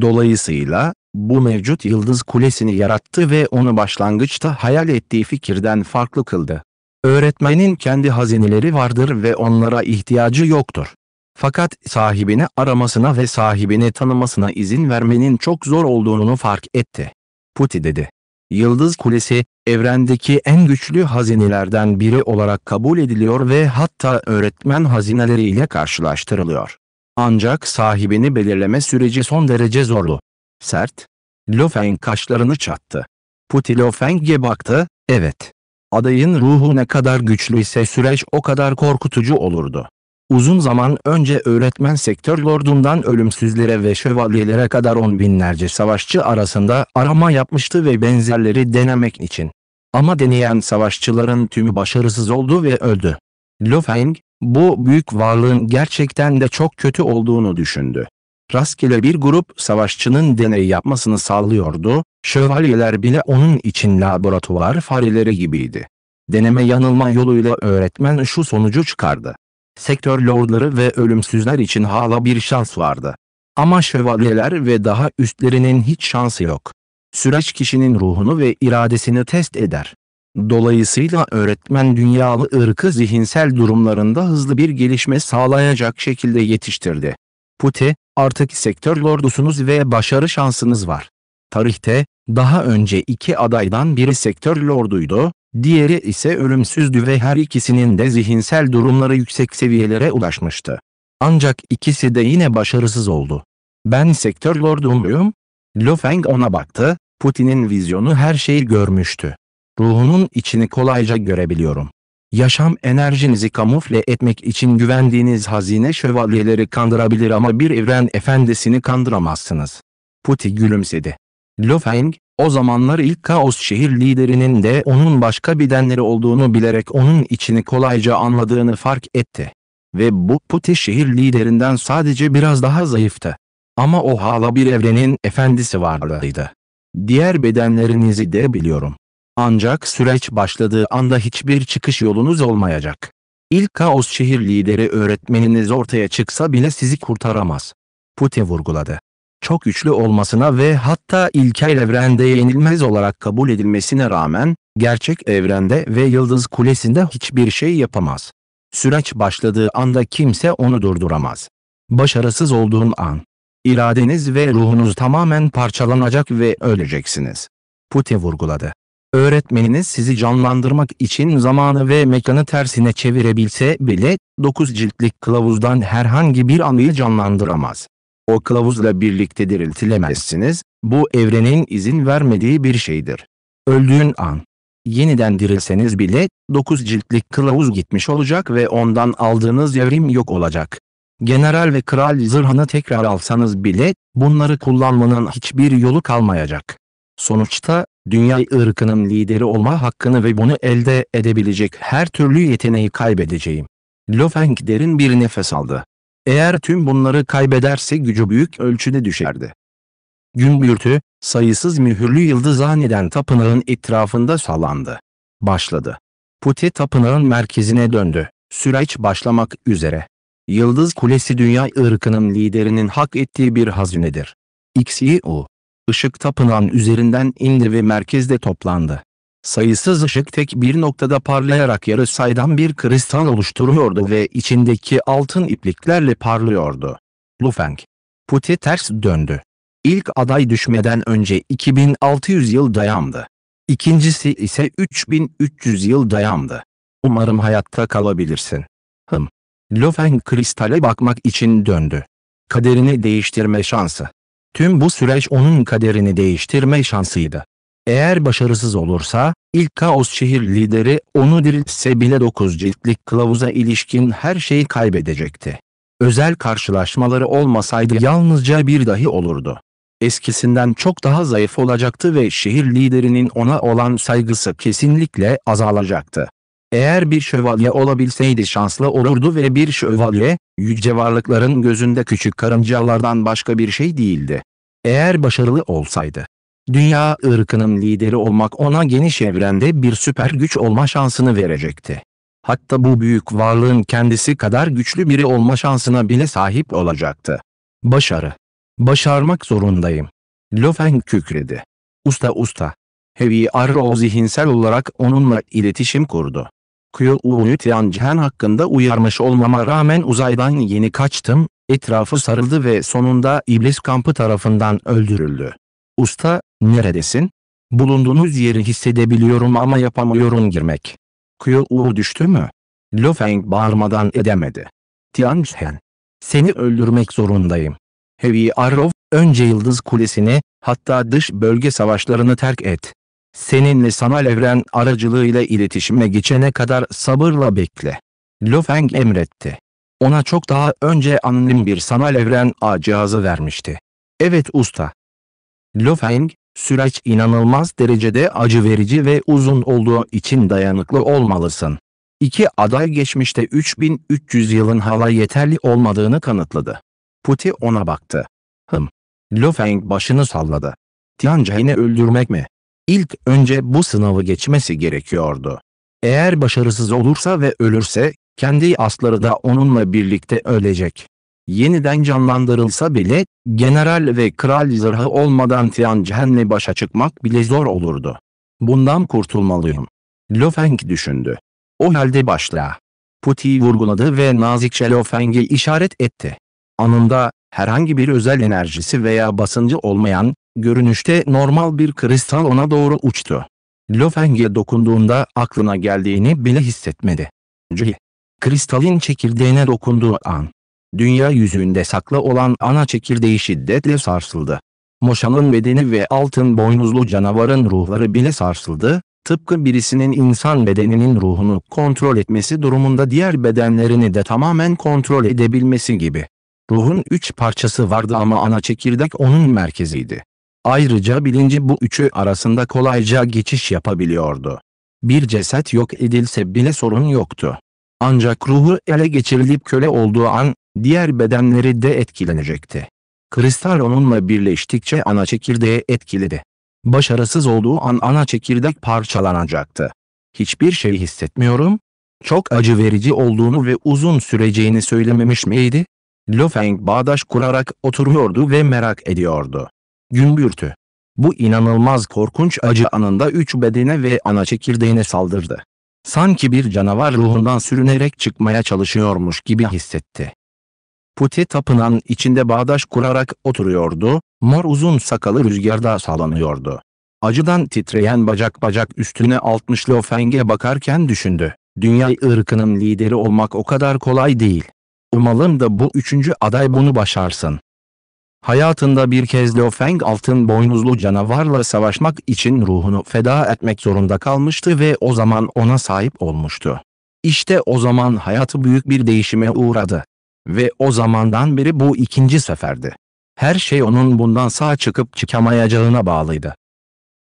Dolayısıyla bu mevcut yıldız kulesini yarattı ve onu başlangıçta hayal ettiği fikirden farklı kıldı. Öğretmenin kendi hazineleri vardır ve onlara ihtiyacı yoktur. Fakat sahibini aramasına ve sahibini tanımasına izin vermenin çok zor olduğunu fark etti. Puti dedi. Yıldız Kulesi, evrendeki en güçlü hazinelerden biri olarak kabul ediliyor ve hatta öğretmen hazineleriyle karşılaştırılıyor. Ancak sahibini belirleme süreci son derece zorlu. Sert. Lofeng kaşlarını çattı. Putilofeng'e baktı, evet. Adayın ruhu ne kadar güçlüyse süreç o kadar korkutucu olurdu. Uzun zaman önce öğretmen sektör lordundan ölümsüzlere ve şövalyelere kadar on binlerce savaşçı arasında arama yapmıştı ve benzerleri denemek için. Ama deneyen savaşçıların tümü başarısız oldu ve öldü. Lofeng, bu büyük varlığın gerçekten de çok kötü olduğunu düşündü. Rastgele bir grup savaşçının deney yapmasını sallıyordu, şövalyeler bile onun için laboratuvar fareleri gibiydi. Deneme yanılma yoluyla öğretmen şu sonucu çıkardı. Sektör lordları ve ölümsüzler için hala bir şans vardı. Ama şövalyeler ve daha üstlerinin hiç şansı yok. Süreç kişinin ruhunu ve iradesini test eder. Dolayısıyla öğretmen dünyalı ırkı zihinsel durumlarında hızlı bir gelişme sağlayacak şekilde yetiştirdi. Pute, artık sektör lordusunuz ve başarı şansınız var. Tarihte, daha önce iki adaydan biri sektör lorduydu, diğeri ise ölümsüzdü ve her ikisinin de zihinsel durumları yüksek seviyelere ulaşmıştı. Ancak ikisi de yine başarısız oldu. Ben sektör lordu muyum? Lofeng ona baktı, Putin'in vizyonu her şeyi görmüştü ruhunun içini kolayca görebiliyorum. Yaşam enerjinizi kamufle etmek için güvendiğiniz hazine şövalyeleri kandırabilir ama bir evren efendisini kandıramazsınız. Puti gülümsedi. Lofeng, o zamanlar ilk kaos şehir liderinin de onun başka bidenleri olduğunu bilerek onun içini kolayca anladığını fark etti. Ve bu Puti şehir liderinden sadece biraz daha zayıftı. Ama o hala bir evrenin efendisi vardıydı. Diğer bedenlerinizi de biliyorum. Ancak süreç başladığı anda hiçbir çıkış yolunuz olmayacak. İlk kaos şehir lideri öğretmeniniz ortaya çıksa bile sizi kurtaramaz. Pute vurguladı. Çok güçlü olmasına ve hatta ilkel evrende yenilmez olarak kabul edilmesine rağmen, gerçek evrende ve Yıldız Kulesi'nde hiçbir şey yapamaz. Süreç başladığı anda kimse onu durduramaz. Başarısız olduğun an. iradeniz ve ruhunuz tamamen parçalanacak ve öleceksiniz. Pute vurguladı öğretmeniniz sizi canlandırmak için zamanı ve mekanı tersine çevirebilse bile 9 ciltlik kılavuzdan herhangi bir anıyı canlandıramaz. O kılavuzla birlikte diriltilemezsiniz, bu evrenin izin vermediği bir şeydir. Öldüğün an. Yeniden dirilseniz bile 9 ciltlik kılavuz gitmiş olacak ve ondan aldığınız evrim yok olacak. General ve kral zırhını tekrar alsanız bile bunları kullanmanın hiçbir yolu kalmayacak. Sonuçta dünya ırkının lideri olma hakkını ve bunu elde edebilecek her türlü yeteneği kaybedeceğim. Lofeng derin bir nefes aldı. Eğer tüm bunları kaybederse gücü büyük ölçüde düşerdi. Gümbürtü, sayısız mühürlü yıldız aniden tapınağın etrafında sallandı. Başladı. Puti tapınağın merkezine döndü. Süreç başlamak üzere. Yıldız Kulesi dünya ırkının liderinin hak ettiği bir hazinedir. XYU ışık tapınan üzerinden indi ve merkezde toplandı. Sayısız ışık tek bir noktada parlayarak yarı saydam bir kristal oluşturuyordu ve içindeki altın ipliklerle parlıyordu. Lufeng. Puti ters döndü. İlk aday düşmeden önce 2600 yıl dayandı. İkincisi ise 3300 yıl dayandı. Umarım hayatta kalabilirsin. Hım. Lofeng kristale bakmak için döndü. Kaderini değiştirme şansı. Tüm bu süreç onun kaderini değiştirme şansıydı. Eğer başarısız olursa, ilk kaos şehir lideri onu diriltse bile 9 ciltlik kılavuza ilişkin her şeyi kaybedecekti. Özel karşılaşmaları olmasaydı yalnızca bir dahi olurdu. Eskisinden çok daha zayıf olacaktı ve şehir liderinin ona olan saygısı kesinlikle azalacaktı. Eğer bir şövalye olabilseydi şanslı olurdu ve bir şövalye, yüce varlıkların gözünde küçük karıncalardan başka bir şey değildi. Eğer başarılı olsaydı, dünya ırkının lideri olmak ona geniş evrende bir süper güç olma şansını verecekti. Hatta bu büyük varlığın kendisi kadar güçlü biri olma şansına bile sahip olacaktı. Başarı. Başarmak zorundayım. Lofen kükredi. Usta usta. Heavy Arro zihinsel olarak onunla iletişim kurdu. Kyo-U'yu Tianjin hakkında uyarmış olmama rağmen uzaydan yeni kaçtım, etrafı sarıldı ve sonunda iblis kampı tarafından öldürüldü. Usta, neredesin? Bulunduğunuz yeri hissedebiliyorum ama yapamıyorum girmek. Kyo-U düştü mü? Lo Feng bağırmadan edemedi. Tianjin, seni öldürmek zorundayım. Heavy Arrow, önce Yıldız Kulesi'ni, hatta dış bölge savaşlarını terk et. Seninle sanal evren aracılığıyla iletişime geçene kadar sabırla bekle. Lofeng emretti. Ona çok daha önce anonim bir sanal evren ağ cihazı vermişti. Evet usta. Lofeng, süreç inanılmaz derecede acı verici ve uzun olduğu için dayanıklı olmalısın. İki aday geçmişte 3300 yılın hala yeterli olmadığını kanıtladı. Puti ona baktı. Hım. Lofeng başını salladı. Tiancain'i öldürmek mi? ilk önce bu sınavı geçmesi gerekiyordu. Eğer başarısız olursa ve ölürse, kendi asları da onunla birlikte ölecek. Yeniden canlandırılsa bile, general ve kral zırhı olmadan Tian Tianjen'le başa çıkmak bile zor olurdu. Bundan kurtulmalıyım. Lo Feng düşündü. O halde başla. Puti vurguladı ve nazikçe Lo Feng'i işaret etti. Anında, herhangi bir özel enerjisi veya basıncı olmayan, Görünüşte normal bir kristal ona doğru uçtu. Lofeng'e dokunduğunda aklına geldiğini bile hissetmedi. Cühi. Kristalin çekirdeğine dokunduğu an. Dünya yüzünde saklı olan ana çekirdeği şiddetle sarsıldı. Moşan'ın bedeni ve altın boynuzlu canavarın ruhları bile sarsıldı, tıpkı birisinin insan bedeninin ruhunu kontrol etmesi durumunda diğer bedenlerini de tamamen kontrol edebilmesi gibi. Ruhun üç parçası vardı ama ana çekirdek onun merkeziydi. Ayrıca bilinci bu üçü arasında kolayca geçiş yapabiliyordu. Bir ceset yok edilse bile sorun yoktu. Ancak ruhu ele geçirilip köle olduğu an, diğer bedenleri de etkilenecekti. Kristal onunla birleştikçe ana çekirdeğe etkiledi. Başarısız olduğu an ana çekirdek parçalanacaktı. Hiçbir şey hissetmiyorum. Çok acı verici olduğunu ve uzun süreceğini söylememiş miydi? Lofeng bağdaş kurarak oturuyordu ve merak ediyordu gümbürtü. Bu inanılmaz korkunç acı anında üç bedene ve ana çekirdeğine saldırdı. Sanki bir canavar ruhundan sürünerek çıkmaya çalışıyormuş gibi hissetti. Puti tapınan içinde bağdaş kurarak oturuyordu, mor uzun sakalı rüzgarda sallanıyordu. Acıdan titreyen bacak bacak üstüne altmışlı ofenge bakarken düşündü. Dünya ırkının lideri olmak o kadar kolay değil. Umalım da bu üçüncü aday bunu başarsın. Hayatında bir kez Lo Feng altın boynuzlu canavarla savaşmak için ruhunu feda etmek zorunda kalmıştı ve o zaman ona sahip olmuştu. İşte o zaman hayatı büyük bir değişime uğradı. Ve o zamandan beri bu ikinci seferdi. Her şey onun bundan sağ çıkıp çıkamayacağına bağlıydı.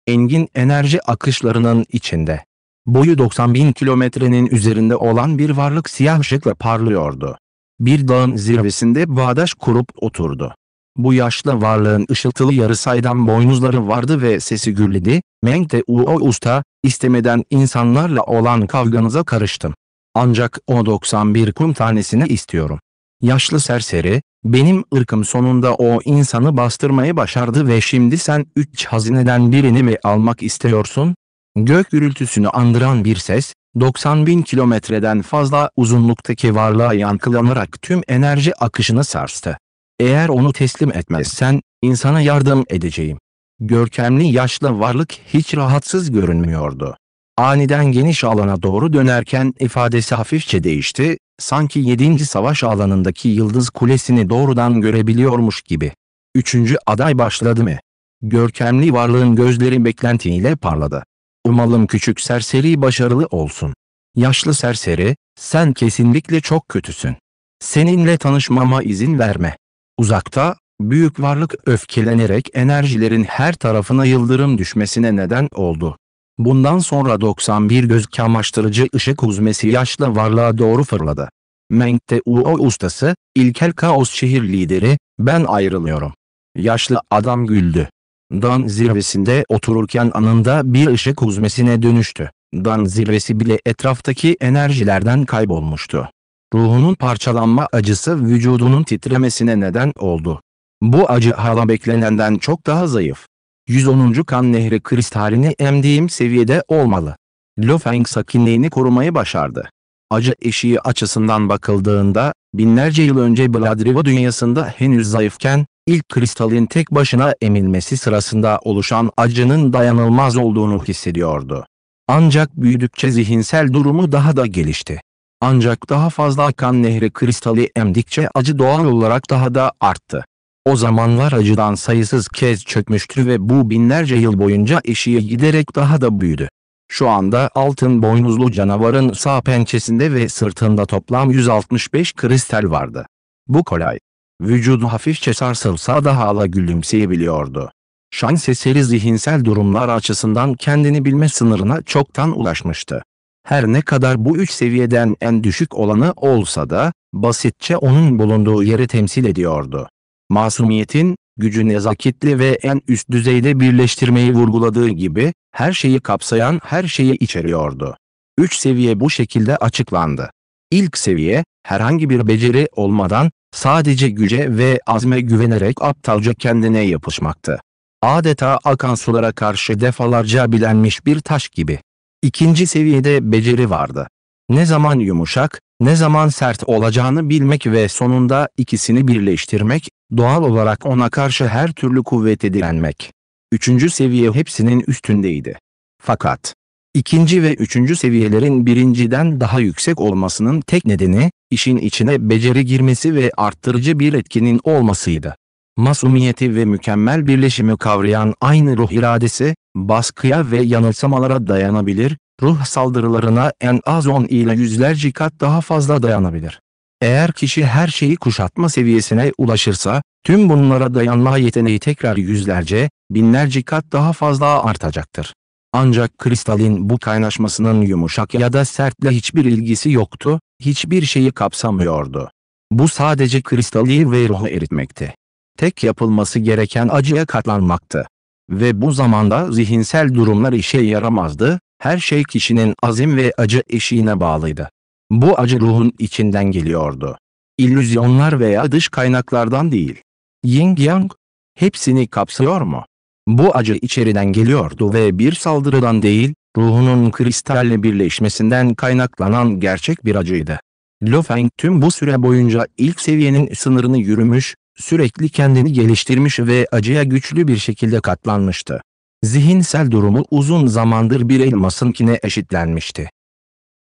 Engin enerji akışlarının içinde. Boyu 90 bin kilometrenin üzerinde olan bir varlık siyah ışıkla parlıyordu. Bir dağın zirvesinde bağdaş kurup oturdu. Bu yaşlı varlığın ışıltılı yarısaydan boynuzları vardı ve sesi gürledi. Meng de o usta, istemeden insanlarla olan kavganıza karıştım. Ancak o 91 kum tanesini istiyorum. Yaşlı serseri, benim ırkım sonunda o insanı bastırmayı başardı ve şimdi sen üç hazineden birini mi almak istiyorsun? Gök gürültüsünü andıran bir ses, 90 bin kilometreden fazla uzunluktaki varlığa yankılanarak tüm enerji akışını sarstı. Eğer onu teslim etmezsen, insana yardım edeceğim. Görkemli yaşlı varlık hiç rahatsız görünmüyordu. Aniden geniş alana doğru dönerken ifadesi hafifçe değişti, sanki 7. savaş alanındaki Yıldız Kulesi'ni doğrudan görebiliyormuş gibi. Üçüncü aday başladı mı? Görkemli varlığın gözleri beklentiyle parladı. Umalım küçük serseri başarılı olsun. Yaşlı serseri, sen kesinlikle çok kötüsün. Seninle tanışmama izin verme. Uzakta, büyük varlık öfkelenerek enerjilerin her tarafına yıldırım düşmesine neden oldu. Bundan sonra 91 göz kamaştırıcı ışık uzmesi yaşlı varlığa doğru fırladı. Mengte UO ustası, ilkel kaos şehir lideri, ben ayrılıyorum. Yaşlı adam güldü. Dan zirvesinde otururken anında bir ışık uzmesine dönüştü. Dan zirvesi bile etraftaki enerjilerden kaybolmuştu. Ruhunun parçalanma acısı vücudunun titremesine neden oldu. Bu acı hala beklenenden çok daha zayıf. 110. kan nehri kristalini emdiğim seviyede olmalı. Lofeng sakinliğini korumayı başardı. Acı eşiği açısından bakıldığında, binlerce yıl önce Bladriva dünyasında henüz zayıfken, ilk kristalin tek başına emilmesi sırasında oluşan acının dayanılmaz olduğunu hissediyordu. Ancak büyüdükçe zihinsel durumu daha da gelişti. Ancak daha fazla akan nehri kristali emdikçe acı doğal olarak daha da arttı. O zamanlar acıdan sayısız kez çökmüştü ve bu binlerce yıl boyunca eşiği giderek daha da büyüdü. Şu anda altın boynuzlu canavarın sağ pençesinde ve sırtında toplam 165 kristal vardı. Bu kolay. Vücudu hafifçe sarsılsa da hala gülümseyebiliyordu. Şans eseri zihinsel durumlar açısından kendini bilme sınırına çoktan ulaşmıştı. Her ne kadar bu üç seviyeden en düşük olanı olsa da, basitçe onun bulunduğu yeri temsil ediyordu. Masumiyetin, gücü nezaketli ve en üst düzeyde birleştirmeyi vurguladığı gibi, her şeyi kapsayan her şeyi içeriyordu. Üç seviye bu şekilde açıklandı. İlk seviye, herhangi bir beceri olmadan, sadece güce ve azme güvenerek aptalca kendine yapışmaktı. Adeta akan sulara karşı defalarca bilenmiş bir taş gibi. İkinci seviyede beceri vardı. Ne zaman yumuşak, ne zaman sert olacağını bilmek ve sonunda ikisini birleştirmek, doğal olarak ona karşı her türlü kuvvete direnmek. Üçüncü seviye hepsinin üstündeydi. Fakat, ikinci ve üçüncü seviyelerin birinciden daha yüksek olmasının tek nedeni, işin içine beceri girmesi ve arttırıcı bir etkinin olmasıydı masumiyeti ve mükemmel birleşimi kavrayan aynı ruh iradesi, baskıya ve yanılsamalara dayanabilir, ruh saldırılarına en az 10 ile yüzlerce kat daha fazla dayanabilir. Eğer kişi her şeyi kuşatma seviyesine ulaşırsa, tüm bunlara dayanma yeteneği tekrar yüzlerce, binlerce kat daha fazla artacaktır. Ancak kristalin bu kaynaşmasının yumuşak ya da sertle hiçbir ilgisi yoktu, hiçbir şeyi kapsamıyordu. Bu sadece kristali ve ruhu eritmekti. Tek yapılması gereken acıya katlanmaktı. Ve bu zamanda zihinsel durumlar işe yaramazdı, her şey kişinin azim ve acı eşiğine bağlıydı. Bu acı ruhun içinden geliyordu. İllüzyonlar veya dış kaynaklardan değil. Ying Yang, hepsini kapsıyor mu? Bu acı içeriden geliyordu ve bir saldırıdan değil, ruhunun kristalle birleşmesinden kaynaklanan gerçek bir acıydı. Lofeng tüm bu süre boyunca ilk seviyenin sınırını yürümüş, sürekli kendini geliştirmiş ve acıya güçlü bir şekilde katlanmıştı. Zihinsel durumu uzun zamandır bir elmasınkine eşitlenmişti.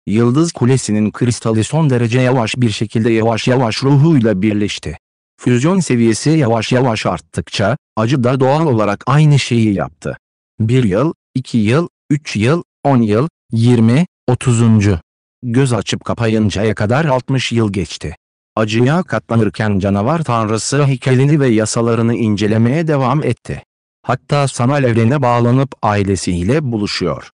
Yıldız Kulesi'nin kristali son derece yavaş bir şekilde yavaş yavaş ruhuyla birleşti. Füzyon seviyesi yavaş yavaş arttıkça, acı da doğal olarak aynı şeyi yaptı. Bir yıl, iki yıl, üç yıl, on yıl, yirmi, otuzuncu. Göz açıp kapayıncaya kadar altmış yıl geçti acıya katlanırken canavar tanrısı heykelini ve yasalarını incelemeye devam etti. Hatta sanal evrene bağlanıp ailesiyle buluşuyor.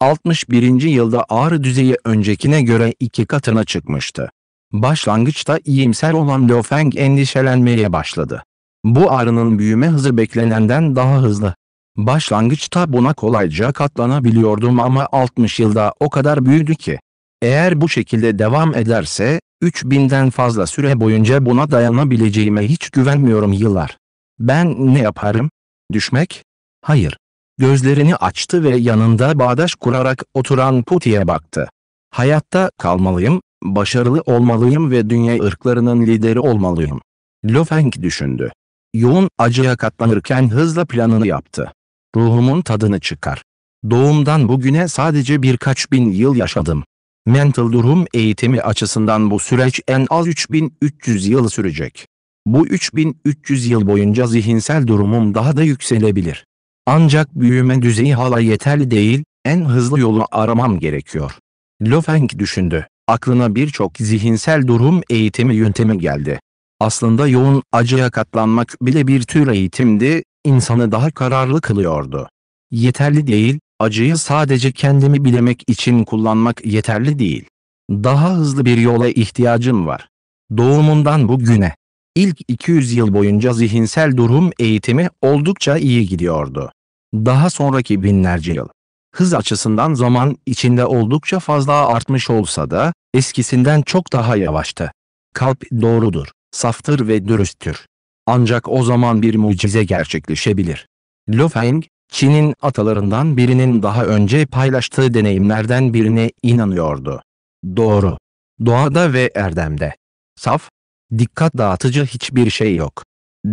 61. yılda ağrı düzeyi öncekine göre iki katına çıkmıştı. Başlangıçta iyimser olan Lofeng endişelenmeye başladı. Bu ağrının büyüme hızı beklenenden daha hızlı. Başlangıçta buna kolayca katlanabiliyordum ama 60 yılda o kadar büyüdü ki. Eğer bu şekilde devam ederse 3000'den fazla süre boyunca buna dayanabileceğime hiç güvenmiyorum yıllar. Ben ne yaparım? Düşmek? Hayır. Gözlerini açtı ve yanında bağdaş kurarak oturan Putin'e baktı. Hayatta kalmalıyım, başarılı olmalıyım ve dünya ırklarının lideri olmalıyım. Lofeng düşündü. Yoğun acıya katlanırken hızla planını yaptı. Ruhumun tadını çıkar. Doğumdan bugüne sadece birkaç bin yıl yaşadım mental durum eğitimi açısından bu süreç en az 3300 yıl sürecek. Bu 3300 yıl boyunca zihinsel durumum daha da yükselebilir. Ancak büyüme düzeyi hala yeterli değil, en hızlı yolu aramam gerekiyor. Lofeng düşündü. Aklına birçok zihinsel durum eğitimi yöntemi geldi. Aslında yoğun acıya katlanmak bile bir tür eğitimdi, insanı daha kararlı kılıyordu. Yeterli değil, Acıyı sadece kendimi bilemek için kullanmak yeterli değil. Daha hızlı bir yola ihtiyacım var. Doğumundan bugüne. İlk 200 yıl boyunca zihinsel durum eğitimi oldukça iyi gidiyordu. Daha sonraki binlerce yıl. Hız açısından zaman içinde oldukça fazla artmış olsa da eskisinden çok daha yavaştı. Kalp doğrudur, saftır ve dürüsttür. Ancak o zaman bir mucize gerçekleşebilir. Lofeng, Çin'in atalarından birinin daha önce paylaştığı deneyimlerden birine inanıyordu. Doğru. Doğada ve erdemde. Saf, dikkat dağıtıcı hiçbir şey yok.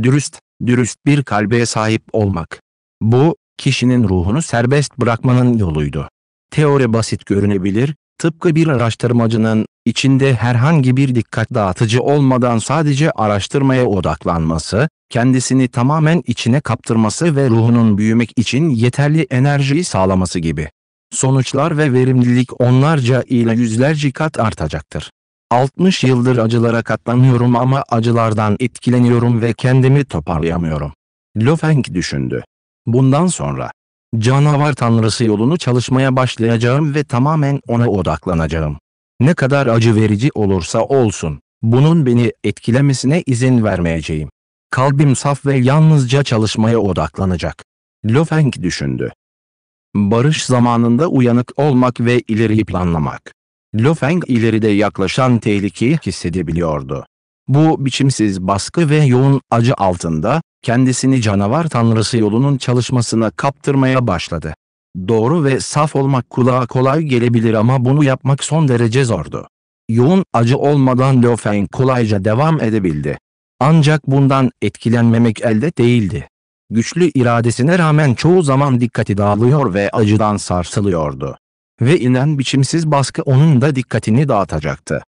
Dürüst, dürüst bir kalbe sahip olmak. Bu, kişinin ruhunu serbest bırakmanın yoluydu. Teori basit görünebilir Tıpkı bir araştırmacının, içinde herhangi bir dikkat dağıtıcı olmadan sadece araştırmaya odaklanması, kendisini tamamen içine kaptırması ve ruhunun büyümek için yeterli enerjiyi sağlaması gibi. Sonuçlar ve verimlilik onlarca ile yüzlerce kat artacaktır. 60 yıldır acılara katlanıyorum ama acılardan etkileniyorum ve kendimi toparlayamıyorum. Lofeng düşündü. Bundan sonra, Canavar tanrısı yolunu çalışmaya başlayacağım ve tamamen ona odaklanacağım. Ne kadar acı verici olursa olsun, bunun beni etkilemesine izin vermeyeceğim. Kalbim saf ve yalnızca çalışmaya odaklanacak. Lofeng düşündü. Barış zamanında uyanık olmak ve ileriyi planlamak. Lofeng ileride yaklaşan tehlikeyi hissedebiliyordu. Bu biçimsiz baskı ve yoğun acı altında, kendisini canavar tanrısı yolunun çalışmasına kaptırmaya başladı. Doğru ve saf olmak kulağa kolay gelebilir ama bunu yapmak son derece zordu. Yoğun acı olmadan Löfven kolayca devam edebildi. Ancak bundan etkilenmemek elde değildi. Güçlü iradesine rağmen çoğu zaman dikkati dağılıyor ve acıdan sarsılıyordu. Ve inen biçimsiz baskı onun da dikkatini dağıtacaktı.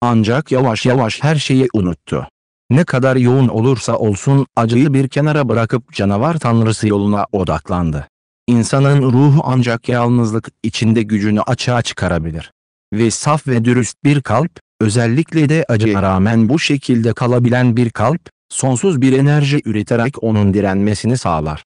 Ancak yavaş yavaş her şeyi unuttu. Ne kadar yoğun olursa olsun acıyı bir kenara bırakıp canavar tanrısı yoluna odaklandı. İnsanın ruhu ancak yalnızlık içinde gücünü açığa çıkarabilir. Ve saf ve dürüst bir kalp, özellikle de acıya rağmen bu şekilde kalabilen bir kalp, sonsuz bir enerji üreterek onun direnmesini sağlar.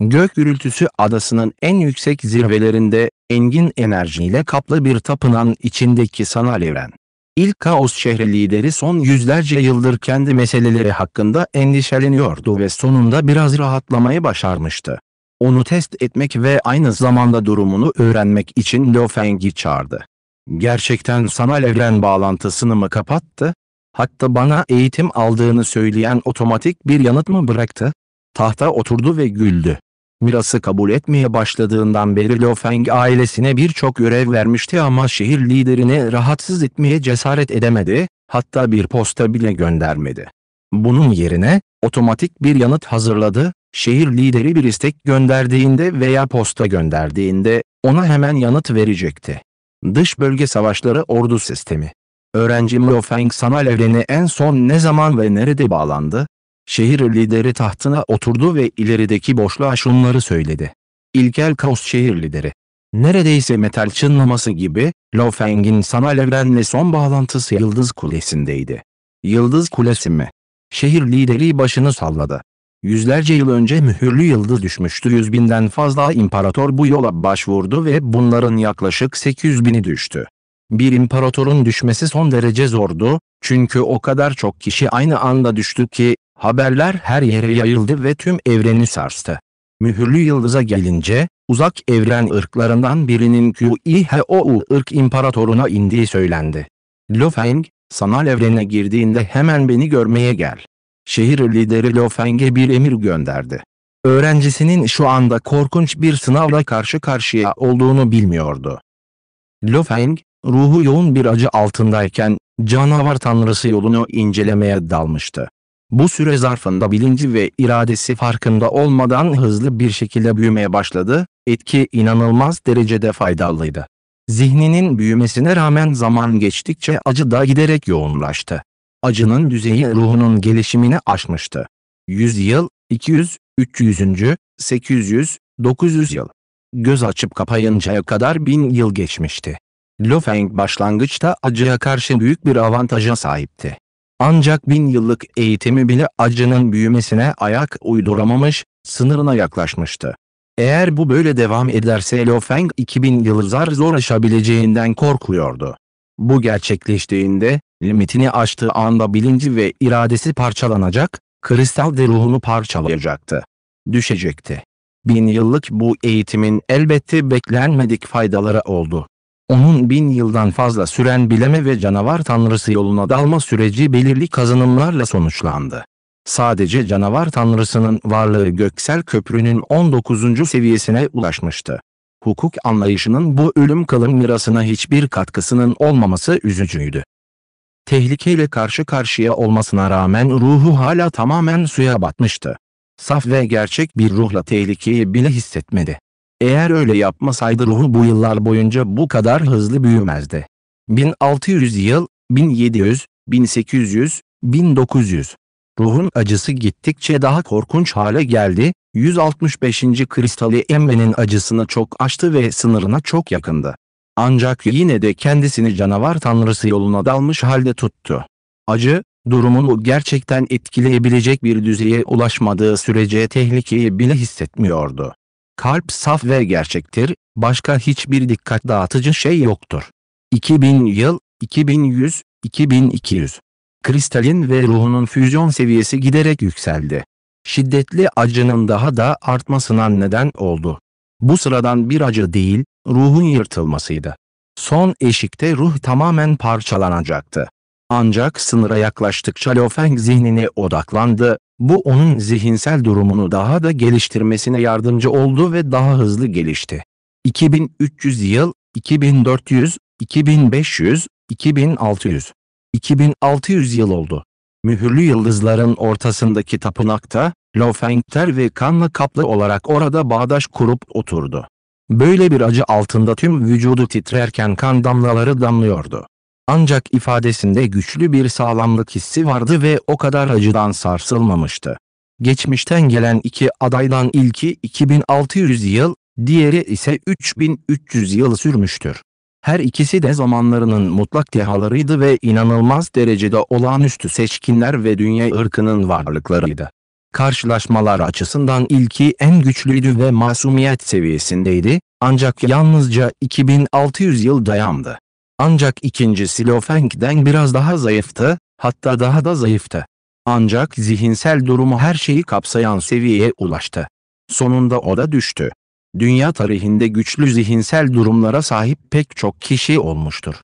Gök gürültüsü adasının en yüksek zirvelerinde, engin enerjiyle kaplı bir tapınan içindeki sanal evren. İlk kaos şehri lideri son yüzlerce yıldır kendi meseleleri hakkında endişeleniyordu ve sonunda biraz rahatlamayı başarmıştı. Onu test etmek ve aynı zamanda durumunu öğrenmek için Lo Lofeng'i çağırdı. Gerçekten sanal evren bağlantısını mı kapattı? Hatta bana eğitim aldığını söyleyen otomatik bir yanıt mı bıraktı? Tahta oturdu ve güldü mirası kabul etmeye başladığından beri Feng ailesine birçok görev vermişti ama şehir liderini rahatsız etmeye cesaret edemedi, hatta bir posta bile göndermedi. Bunun yerine, otomatik bir yanıt hazırladı, şehir lideri bir istek gönderdiğinde veya posta gönderdiğinde, ona hemen yanıt verecekti. Dış bölge savaşları ordu sistemi. Öğrencim Feng sanal evreni en son ne zaman ve nerede bağlandı? Şehir lideri tahtına oturdu ve ilerideki boşluğa şunları söyledi. İlkel kaos şehir lideri. Neredeyse metal çınlaması gibi, Lo Fengin sana evrenle son bağlantısı Yıldız Kulesi'ndeydi. Yıldız Kulesi mi? Şehir lideri başını salladı. Yüzlerce yıl önce mühürlü yıldız düşmüştü. Yüz binden fazla imparator bu yola başvurdu ve bunların yaklaşık 800 bini düştü. Bir imparatorun düşmesi son derece zordu, çünkü o kadar çok kişi aynı anda düştü ki, Haberler her yere yayıldı ve tüm evreni sarstı. Mühürlü yıldıza gelince, uzak evren ırklarından birinin q i ırk imparatoruna indiği söylendi. Lofeng, sanal evrene girdiğinde hemen beni görmeye gel. Şehir lideri Lofeng'e bir emir gönderdi. Öğrencisinin şu anda korkunç bir sınavla karşı karşıya olduğunu bilmiyordu. Lofeng, ruhu yoğun bir acı altındayken, canavar tanrısı yolunu incelemeye dalmıştı. Bu süre zarfında bilinci ve iradesi farkında olmadan hızlı bir şekilde büyümeye başladı, etki inanılmaz derecede faydalıydı. Zihninin büyümesine rağmen zaman geçtikçe acı da giderek yoğunlaştı. Acının düzeyi ruhunun gelişimini aşmıştı. 100 yıl, 200, 300. 800, 900 yıl. Göz açıp kapayıncaya kadar 1000 yıl geçmişti. Lofeng başlangıçta acıya karşı büyük bir avantaja sahipti. Ancak bin yıllık eğitimi bile acının büyümesine ayak uyduramamış, sınırına yaklaşmıştı. Eğer bu böyle devam ederse Lo Feng 2000 yılı zar zor aşabileceğinden korkuyordu. Bu gerçekleştiğinde, limitini aştığı anda bilinci ve iradesi parçalanacak, kristal de ruhunu parçalayacaktı. Düşecekti. Bin yıllık bu eğitimin elbette beklenmedik faydaları oldu. Onun bin yıldan fazla süren bileme ve canavar tanrısı yoluna dalma süreci belirli kazanımlarla sonuçlandı. Sadece canavar tanrısının varlığı göksel köprünün 19. seviyesine ulaşmıştı. Hukuk anlayışının bu ölüm kalım mirasına hiçbir katkısının olmaması üzücüydü. Tehlikeyle karşı karşıya olmasına rağmen ruhu hala tamamen suya batmıştı. Saf ve gerçek bir ruhla tehlikeyi bile hissetmedi. Eğer öyle yapmasaydı ruhu bu yıllar boyunca bu kadar hızlı büyümezdi. 1600 yıl, 1700, 1800, 1900. Ruhun acısı gittikçe daha korkunç hale geldi, 165. kristali emmenin acısını çok aştı ve sınırına çok yakındı. Ancak yine de kendisini canavar tanrısı yoluna dalmış halde tuttu. Acı, durumunu gerçekten etkileyebilecek bir düzeye ulaşmadığı sürece tehlikeyi bile hissetmiyordu. Kalp saf ve gerçektir, başka hiçbir dikkat dağıtıcı şey yoktur. 2000 yıl, 2100, 2200. Kristalin ve ruhunun füzyon seviyesi giderek yükseldi. Şiddetli acının daha da artmasına neden oldu. Bu sıradan bir acı değil, ruhun yırtılmasıydı. Son eşikte ruh tamamen parçalanacaktı. Ancak sınıra yaklaştıkça Lofeng zihnine odaklandı bu onun zihinsel durumunu daha da geliştirmesine yardımcı oldu ve daha hızlı gelişti. 2300 yıl, 2400, 2500, 2600, 2600 yıl oldu. Mühürlü yıldızların ortasındaki tapınakta, Lofengter ve kanla kaplı olarak orada bağdaş kurup oturdu. Böyle bir acı altında tüm vücudu titrerken kan damlaları damlıyordu. Ancak ifadesinde güçlü bir sağlamlık hissi vardı ve o kadar acıdan sarsılmamıştı. Geçmişten gelen iki adaydan ilki 2600 yıl, diğeri ise 3300 yıl sürmüştür. Her ikisi de zamanlarının mutlak dehalarıydı ve inanılmaz derecede olağanüstü seçkinler ve dünya ırkının varlıklarıydı. Karşılaşmalar açısından ilki en güçlüydü ve masumiyet seviyesindeydi, ancak yalnızca 2600 yıl dayandı. Ancak ikincisi Lofenk'den biraz daha zayıftı, hatta daha da zayıftı. Ancak zihinsel durumu her şeyi kapsayan seviyeye ulaştı. Sonunda o da düştü. Dünya tarihinde güçlü zihinsel durumlara sahip pek çok kişi olmuştur.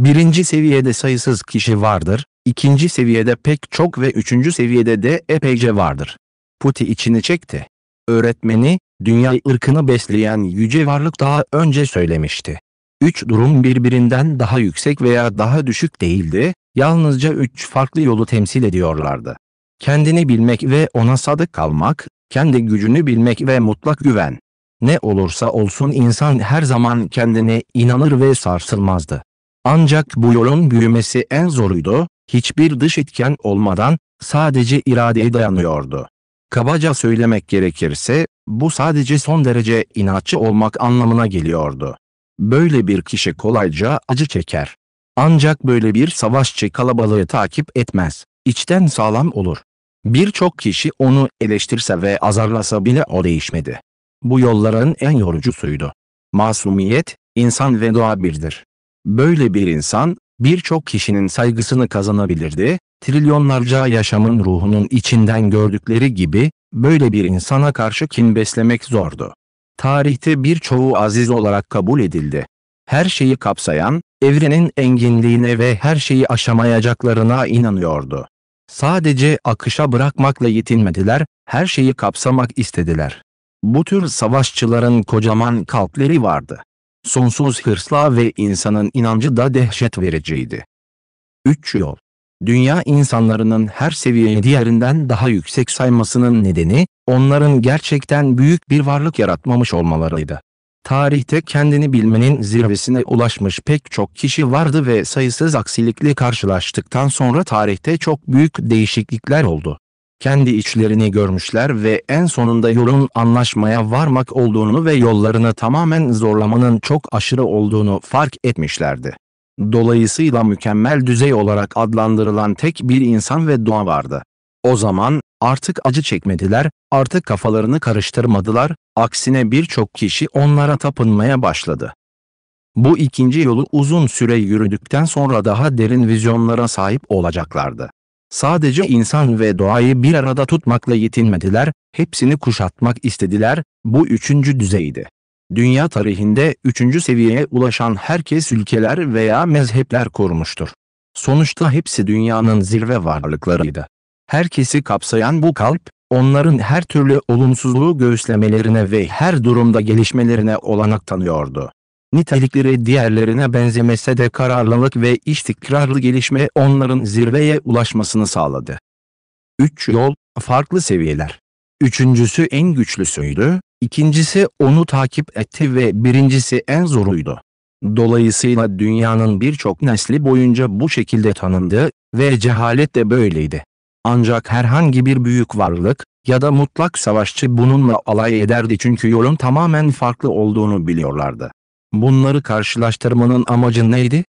Birinci seviyede sayısız kişi vardır, ikinci seviyede pek çok ve üçüncü seviyede de epeyce vardır. Puti içini çekti. Öğretmeni, dünya ırkını besleyen yüce varlık daha önce söylemişti. Üç durum birbirinden daha yüksek veya daha düşük değildi, yalnızca üç farklı yolu temsil ediyorlardı. Kendini bilmek ve ona sadık kalmak, kendi gücünü bilmek ve mutlak güven. Ne olursa olsun insan her zaman kendine inanır ve sarsılmazdı. Ancak bu yolun büyümesi en zoruydu, hiçbir dış etken olmadan sadece iradeye dayanıyordu. Kabaca söylemek gerekirse, bu sadece son derece inatçı olmak anlamına geliyordu. Böyle bir kişi kolayca acı çeker. Ancak böyle bir savaşçı kalabalığı takip etmez. içten sağlam olur. Birçok kişi onu eleştirse ve azarlasa bile o değişmedi. Bu yolların en yorucusuydu. Masumiyet, insan ve doğa birdir. Böyle bir insan, birçok kişinin saygısını kazanabilirdi, trilyonlarca yaşamın ruhunun içinden gördükleri gibi, böyle bir insana karşı kin beslemek zordu tarihte birçoğu aziz olarak kabul edildi. Her şeyi kapsayan, evrenin enginliğine ve her şeyi aşamayacaklarına inanıyordu. Sadece akışa bırakmakla yetinmediler, her şeyi kapsamak istediler. Bu tür savaşçıların kocaman kalpleri vardı. Sonsuz hırsla ve insanın inancı da dehşet vericiydi. Üç yol dünya insanlarının her seviyeyi diğerinden daha yüksek saymasının nedeni, onların gerçekten büyük bir varlık yaratmamış olmalarıydı. Tarihte kendini bilmenin zirvesine ulaşmış pek çok kişi vardı ve sayısız aksilikle karşılaştıktan sonra tarihte çok büyük değişiklikler oldu. Kendi içlerini görmüşler ve en sonunda yolun anlaşmaya varmak olduğunu ve yollarını tamamen zorlamanın çok aşırı olduğunu fark etmişlerdi dolayısıyla mükemmel düzey olarak adlandırılan tek bir insan ve doğa vardı. O zaman, artık acı çekmediler, artık kafalarını karıştırmadılar, aksine birçok kişi onlara tapınmaya başladı. Bu ikinci yolu uzun süre yürüdükten sonra daha derin vizyonlara sahip olacaklardı. Sadece insan ve doğayı bir arada tutmakla yetinmediler, hepsini kuşatmak istediler, bu üçüncü düzeydi dünya tarihinde üçüncü seviyeye ulaşan herkes ülkeler veya mezhepler korumuştur. Sonuçta hepsi dünyanın zirve varlıklarıydı. Herkesi kapsayan bu kalp, onların her türlü olumsuzluğu göğüslemelerine ve her durumda gelişmelerine olanak tanıyordu. Nitelikleri diğerlerine benzemese de kararlılık ve istikrarlı gelişme onların zirveye ulaşmasını sağladı. 3 yol, farklı seviyeler. Üçüncüsü en güçlüsüydü, ikincisi onu takip etti ve birincisi en zoruydu. Dolayısıyla dünyanın birçok nesli boyunca bu şekilde tanındı ve cehalet de böyleydi. Ancak herhangi bir büyük varlık ya da mutlak savaşçı bununla alay ederdi çünkü yolun tamamen farklı olduğunu biliyorlardı. Bunları karşılaştırmanın amacı neydi?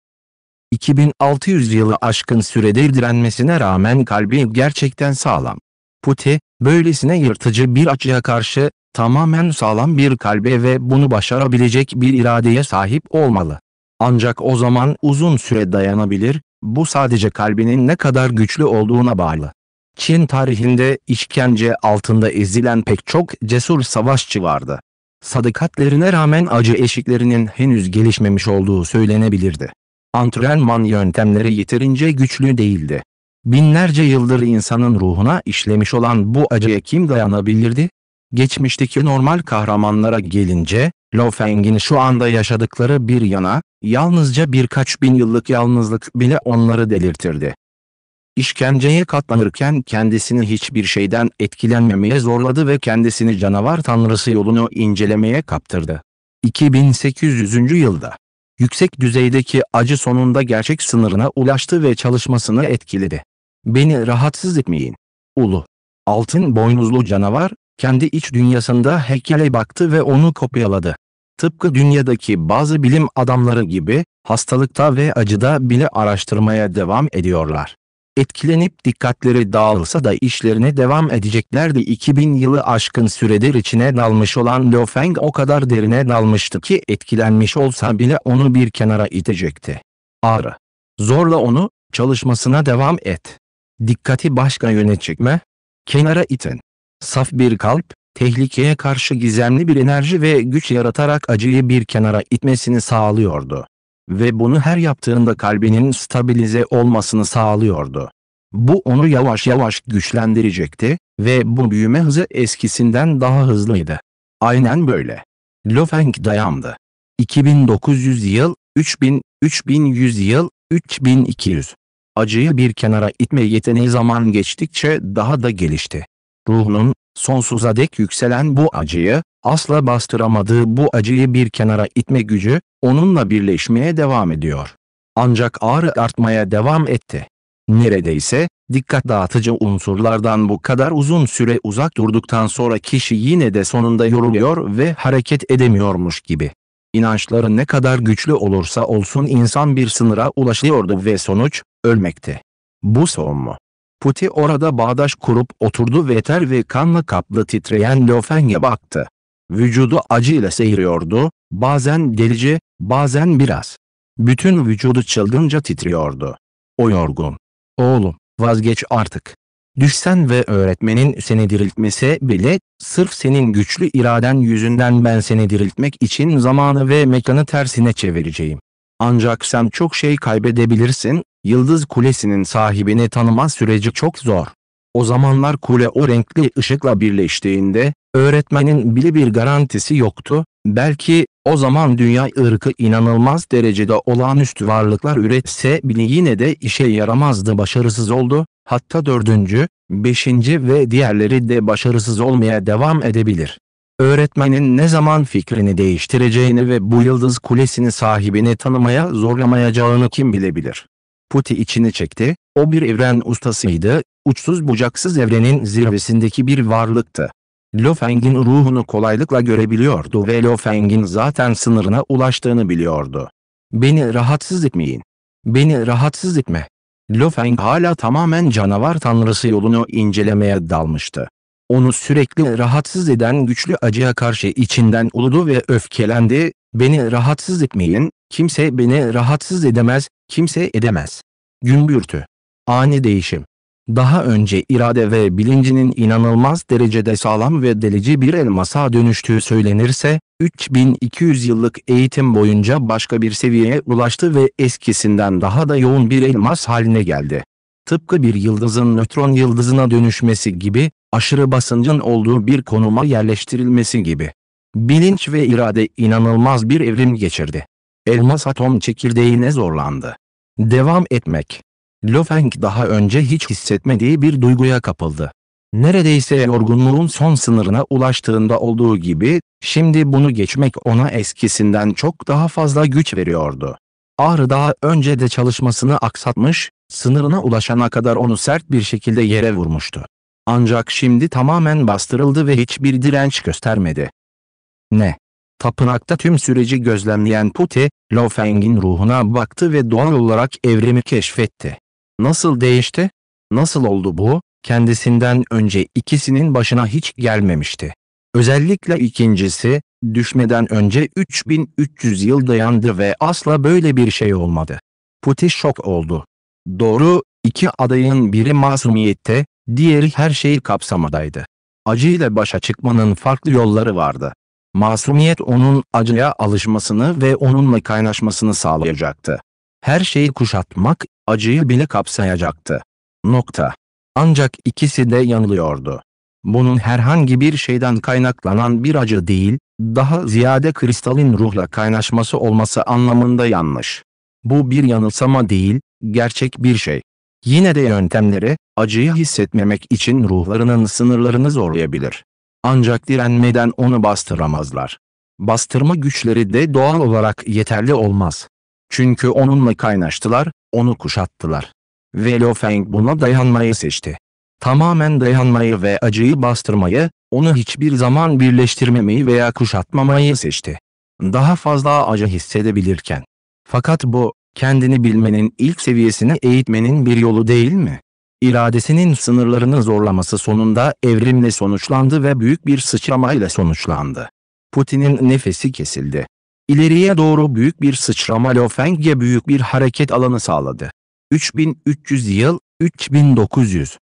2600 yılı aşkın sürede direnmesine rağmen kalbi gerçekten sağlam. Puti, Böylesine yırtıcı bir açıya karşı, tamamen sağlam bir kalbe ve bunu başarabilecek bir iradeye sahip olmalı. Ancak o zaman uzun süre dayanabilir, bu sadece kalbinin ne kadar güçlü olduğuna bağlı. Çin tarihinde işkence altında ezilen pek çok cesur savaşçı vardı. Sadakatlerine rağmen acı eşiklerinin henüz gelişmemiş olduğu söylenebilirdi. Antrenman yöntemleri yeterince güçlü değildi. Binlerce yıldır insanın ruhuna işlemiş olan bu acıya kim dayanabilirdi? Geçmişteki normal kahramanlara gelince, Lofeng'in şu anda yaşadıkları bir yana, yalnızca birkaç bin yıllık yalnızlık bile onları delirtirdi. İşkenceye katlanırken kendisini hiçbir şeyden etkilenmemeye zorladı ve kendisini canavar tanrısı yolunu incelemeye kaptırdı. 2800. yılda yüksek düzeydeki acı sonunda gerçek sınırına ulaştı ve çalışmasını etkiledi. Beni rahatsız etmeyin. Ulu. Altın boynuzlu canavar, kendi iç dünyasında heykele baktı ve onu kopyaladı. Tıpkı dünyadaki bazı bilim adamları gibi, hastalıkta ve acıda bile araştırmaya devam ediyorlar. Etkilenip dikkatleri dağılsa da işlerine devam edeceklerdi 2000 yılı aşkın süredir içine dalmış olan Lo Feng o kadar derine dalmıştı ki etkilenmiş olsa bile onu bir kenara itecekti. Ağrı. Zorla onu, çalışmasına devam et. Dikkati başka yöne çekme, kenara iten. Saf bir kalp, tehlikeye karşı gizemli bir enerji ve güç yaratarak acıyı bir kenara itmesini sağlıyordu. Ve bunu her yaptığında kalbinin stabilize olmasını sağlıyordu. Bu onu yavaş yavaş güçlendirecekti ve bu büyüme hızı eskisinden daha hızlıydı. Aynen böyle. Lofeng dayandı. 2900 yıl, 3000, 3100 yıl, 3200 acıyı bir kenara itme yeteneği zaman geçtikçe daha da gelişti. Ruhunun, sonsuza dek yükselen bu acıyı, asla bastıramadığı bu acıyı bir kenara itme gücü, onunla birleşmeye devam ediyor. Ancak ağrı artmaya devam etti. Neredeyse, dikkat dağıtıcı unsurlardan bu kadar uzun süre uzak durduktan sonra kişi yine de sonunda yoruluyor ve hareket edemiyormuş gibi. İnançları ne kadar güçlü olursa olsun insan bir sınıra ulaşıyordu ve sonuç, ölmekte. Bu son mu? Puti orada bağdaş kurup oturdu ve ter ve kanla kaplı titreyen Löfen'e baktı. Vücudu acıyla seyiriyordu, bazen delice, bazen biraz. Bütün vücudu çılgınca titriyordu. O yorgun. Oğlum, vazgeç artık. Düşsen ve öğretmenin seni diriltmesi bile, sırf senin güçlü iraden yüzünden ben seni diriltmek için zamanı ve mekanı tersine çevireceğim. Ancak sen çok şey kaybedebilirsin, Yıldız Kulesi'nin sahibini tanıma süreci çok zor. O zamanlar kule o renkli ışıkla birleştiğinde, öğretmenin bile bir garantisi yoktu, belki, o zaman dünya ırkı inanılmaz derecede olağanüstü varlıklar üretse bile yine de işe yaramazdı başarısız oldu, hatta dördüncü, beşinci ve diğerleri de başarısız olmaya devam edebilir. Öğretmenin ne zaman fikrini değiştireceğini ve bu yıldız kulesini sahibini tanımaya zorlamayacağını kim bilebilir? Puti içini çekti, o bir evren ustasıydı, uçsuz bucaksız evrenin zirvesindeki bir varlıktı. Lofeng'in ruhunu kolaylıkla görebiliyordu ve Lofeng'in zaten sınırına ulaştığını biliyordu. Beni rahatsız etmeyin. Beni rahatsız etme. Lofeng hala tamamen canavar tanrısı yolunu incelemeye dalmıştı. Onu sürekli rahatsız eden güçlü acıya karşı içinden uludu ve öfkelendi, beni rahatsız etmeyin, Kimse beni rahatsız edemez, kimse edemez. Gümbürtü. Ani değişim. Daha önce irade ve bilincinin inanılmaz derecede sağlam ve delici bir elmasa dönüştüğü söylenirse, 3200 yıllık eğitim boyunca başka bir seviyeye ulaştı ve eskisinden daha da yoğun bir elmas haline geldi. Tıpkı bir yıldızın nötron yıldızına dönüşmesi gibi, aşırı basıncın olduğu bir konuma yerleştirilmesi gibi. Bilinç ve irade inanılmaz bir evrim geçirdi elmas atom çekirdeğine zorlandı. Devam etmek. Lofeng daha önce hiç hissetmediği bir duyguya kapıldı. Neredeyse yorgunluğun son sınırına ulaştığında olduğu gibi, şimdi bunu geçmek ona eskisinden çok daha fazla güç veriyordu. Ağrı daha önce de çalışmasını aksatmış, sınırına ulaşana kadar onu sert bir şekilde yere vurmuştu. Ancak şimdi tamamen bastırıldı ve hiçbir direnç göstermedi. Ne? Tapınakta tüm süreci gözlemleyen Pute, Lofeng'in ruhuna baktı ve doğal olarak evrimi keşfetti. Nasıl değişti? Nasıl oldu bu? Kendisinden önce ikisinin başına hiç gelmemişti. Özellikle ikincisi, düşmeden önce 3300 yıl dayandı ve asla böyle bir şey olmadı. Pute şok oldu. Doğru, iki adayın biri masumiyette, diğeri her şeyi kapsamadaydı. Acıyla başa çıkmanın farklı yolları vardı. Masumiyet onun acıya alışmasını ve onunla kaynaşmasını sağlayacaktı. Her şeyi kuşatmak, acıyı bile kapsayacaktı. Nokta. Ancak ikisi de yanılıyordu. Bunun herhangi bir şeyden kaynaklanan bir acı değil, daha ziyade kristalin ruhla kaynaşması olması anlamında yanlış. Bu bir yanılsama değil, gerçek bir şey. Yine de yöntemleri, acıyı hissetmemek için ruhlarının sınırlarını zorlayabilir. Ancak direnmeden onu bastıramazlar. Bastırma güçleri de doğal olarak yeterli olmaz. Çünkü onunla kaynaştılar, onu kuşattılar. Ve Lo Feng buna dayanmayı seçti. Tamamen dayanmayı ve acıyı bastırmayı, onu hiçbir zaman birleştirmemeyi veya kuşatmamayı seçti. Daha fazla acı hissedebilirken. Fakat bu, kendini bilmenin ilk seviyesine eğitmenin bir yolu değil mi? iradesinin sınırlarını zorlaması sonunda evrimle sonuçlandı ve büyük bir sıçramayla sonuçlandı. Putin'in nefesi kesildi. İleriye doğru büyük bir sıçrama Lofeng'e büyük bir hareket alanı sağladı. 3300 yıl, 3900,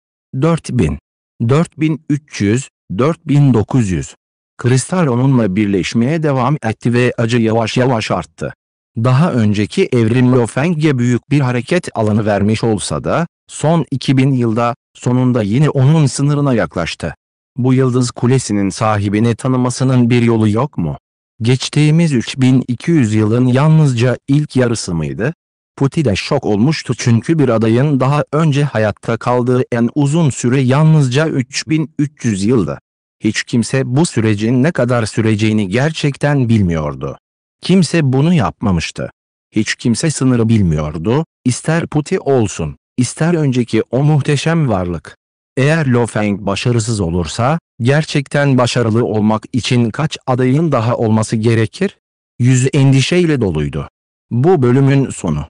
4000, 4300, 4900. Kristal onunla birleşmeye devam etti ve acı yavaş yavaş arttı. Daha önceki evrim Lofeng'e büyük bir hareket alanı vermiş olsa da, son 2000 yılda sonunda yine onun sınırına yaklaştı. Bu yıldız kulesinin sahibini tanımasının bir yolu yok mu? Geçtiğimiz 3200 yılın yalnızca ilk yarısı mıydı? Puti de şok olmuştu çünkü bir adayın daha önce hayatta kaldığı en uzun süre yalnızca 3300 yıldı. Hiç kimse bu sürecin ne kadar süreceğini gerçekten bilmiyordu. Kimse bunu yapmamıştı. Hiç kimse sınırı bilmiyordu, ister Puti olsun, ister önceki o muhteşem varlık. Eğer Lo Feng başarısız olursa, gerçekten başarılı olmak için kaç adayın daha olması gerekir? Yüzü endişeyle doluydu. Bu bölümün sonu.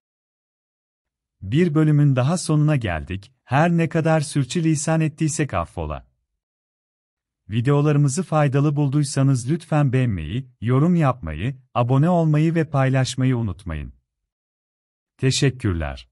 Bir bölümün daha sonuna geldik, her ne kadar sürçülisan ettiysek affola. Videolarımızı faydalı bulduysanız lütfen beğenmeyi, yorum yapmayı, abone olmayı ve paylaşmayı unutmayın. Teşekkürler.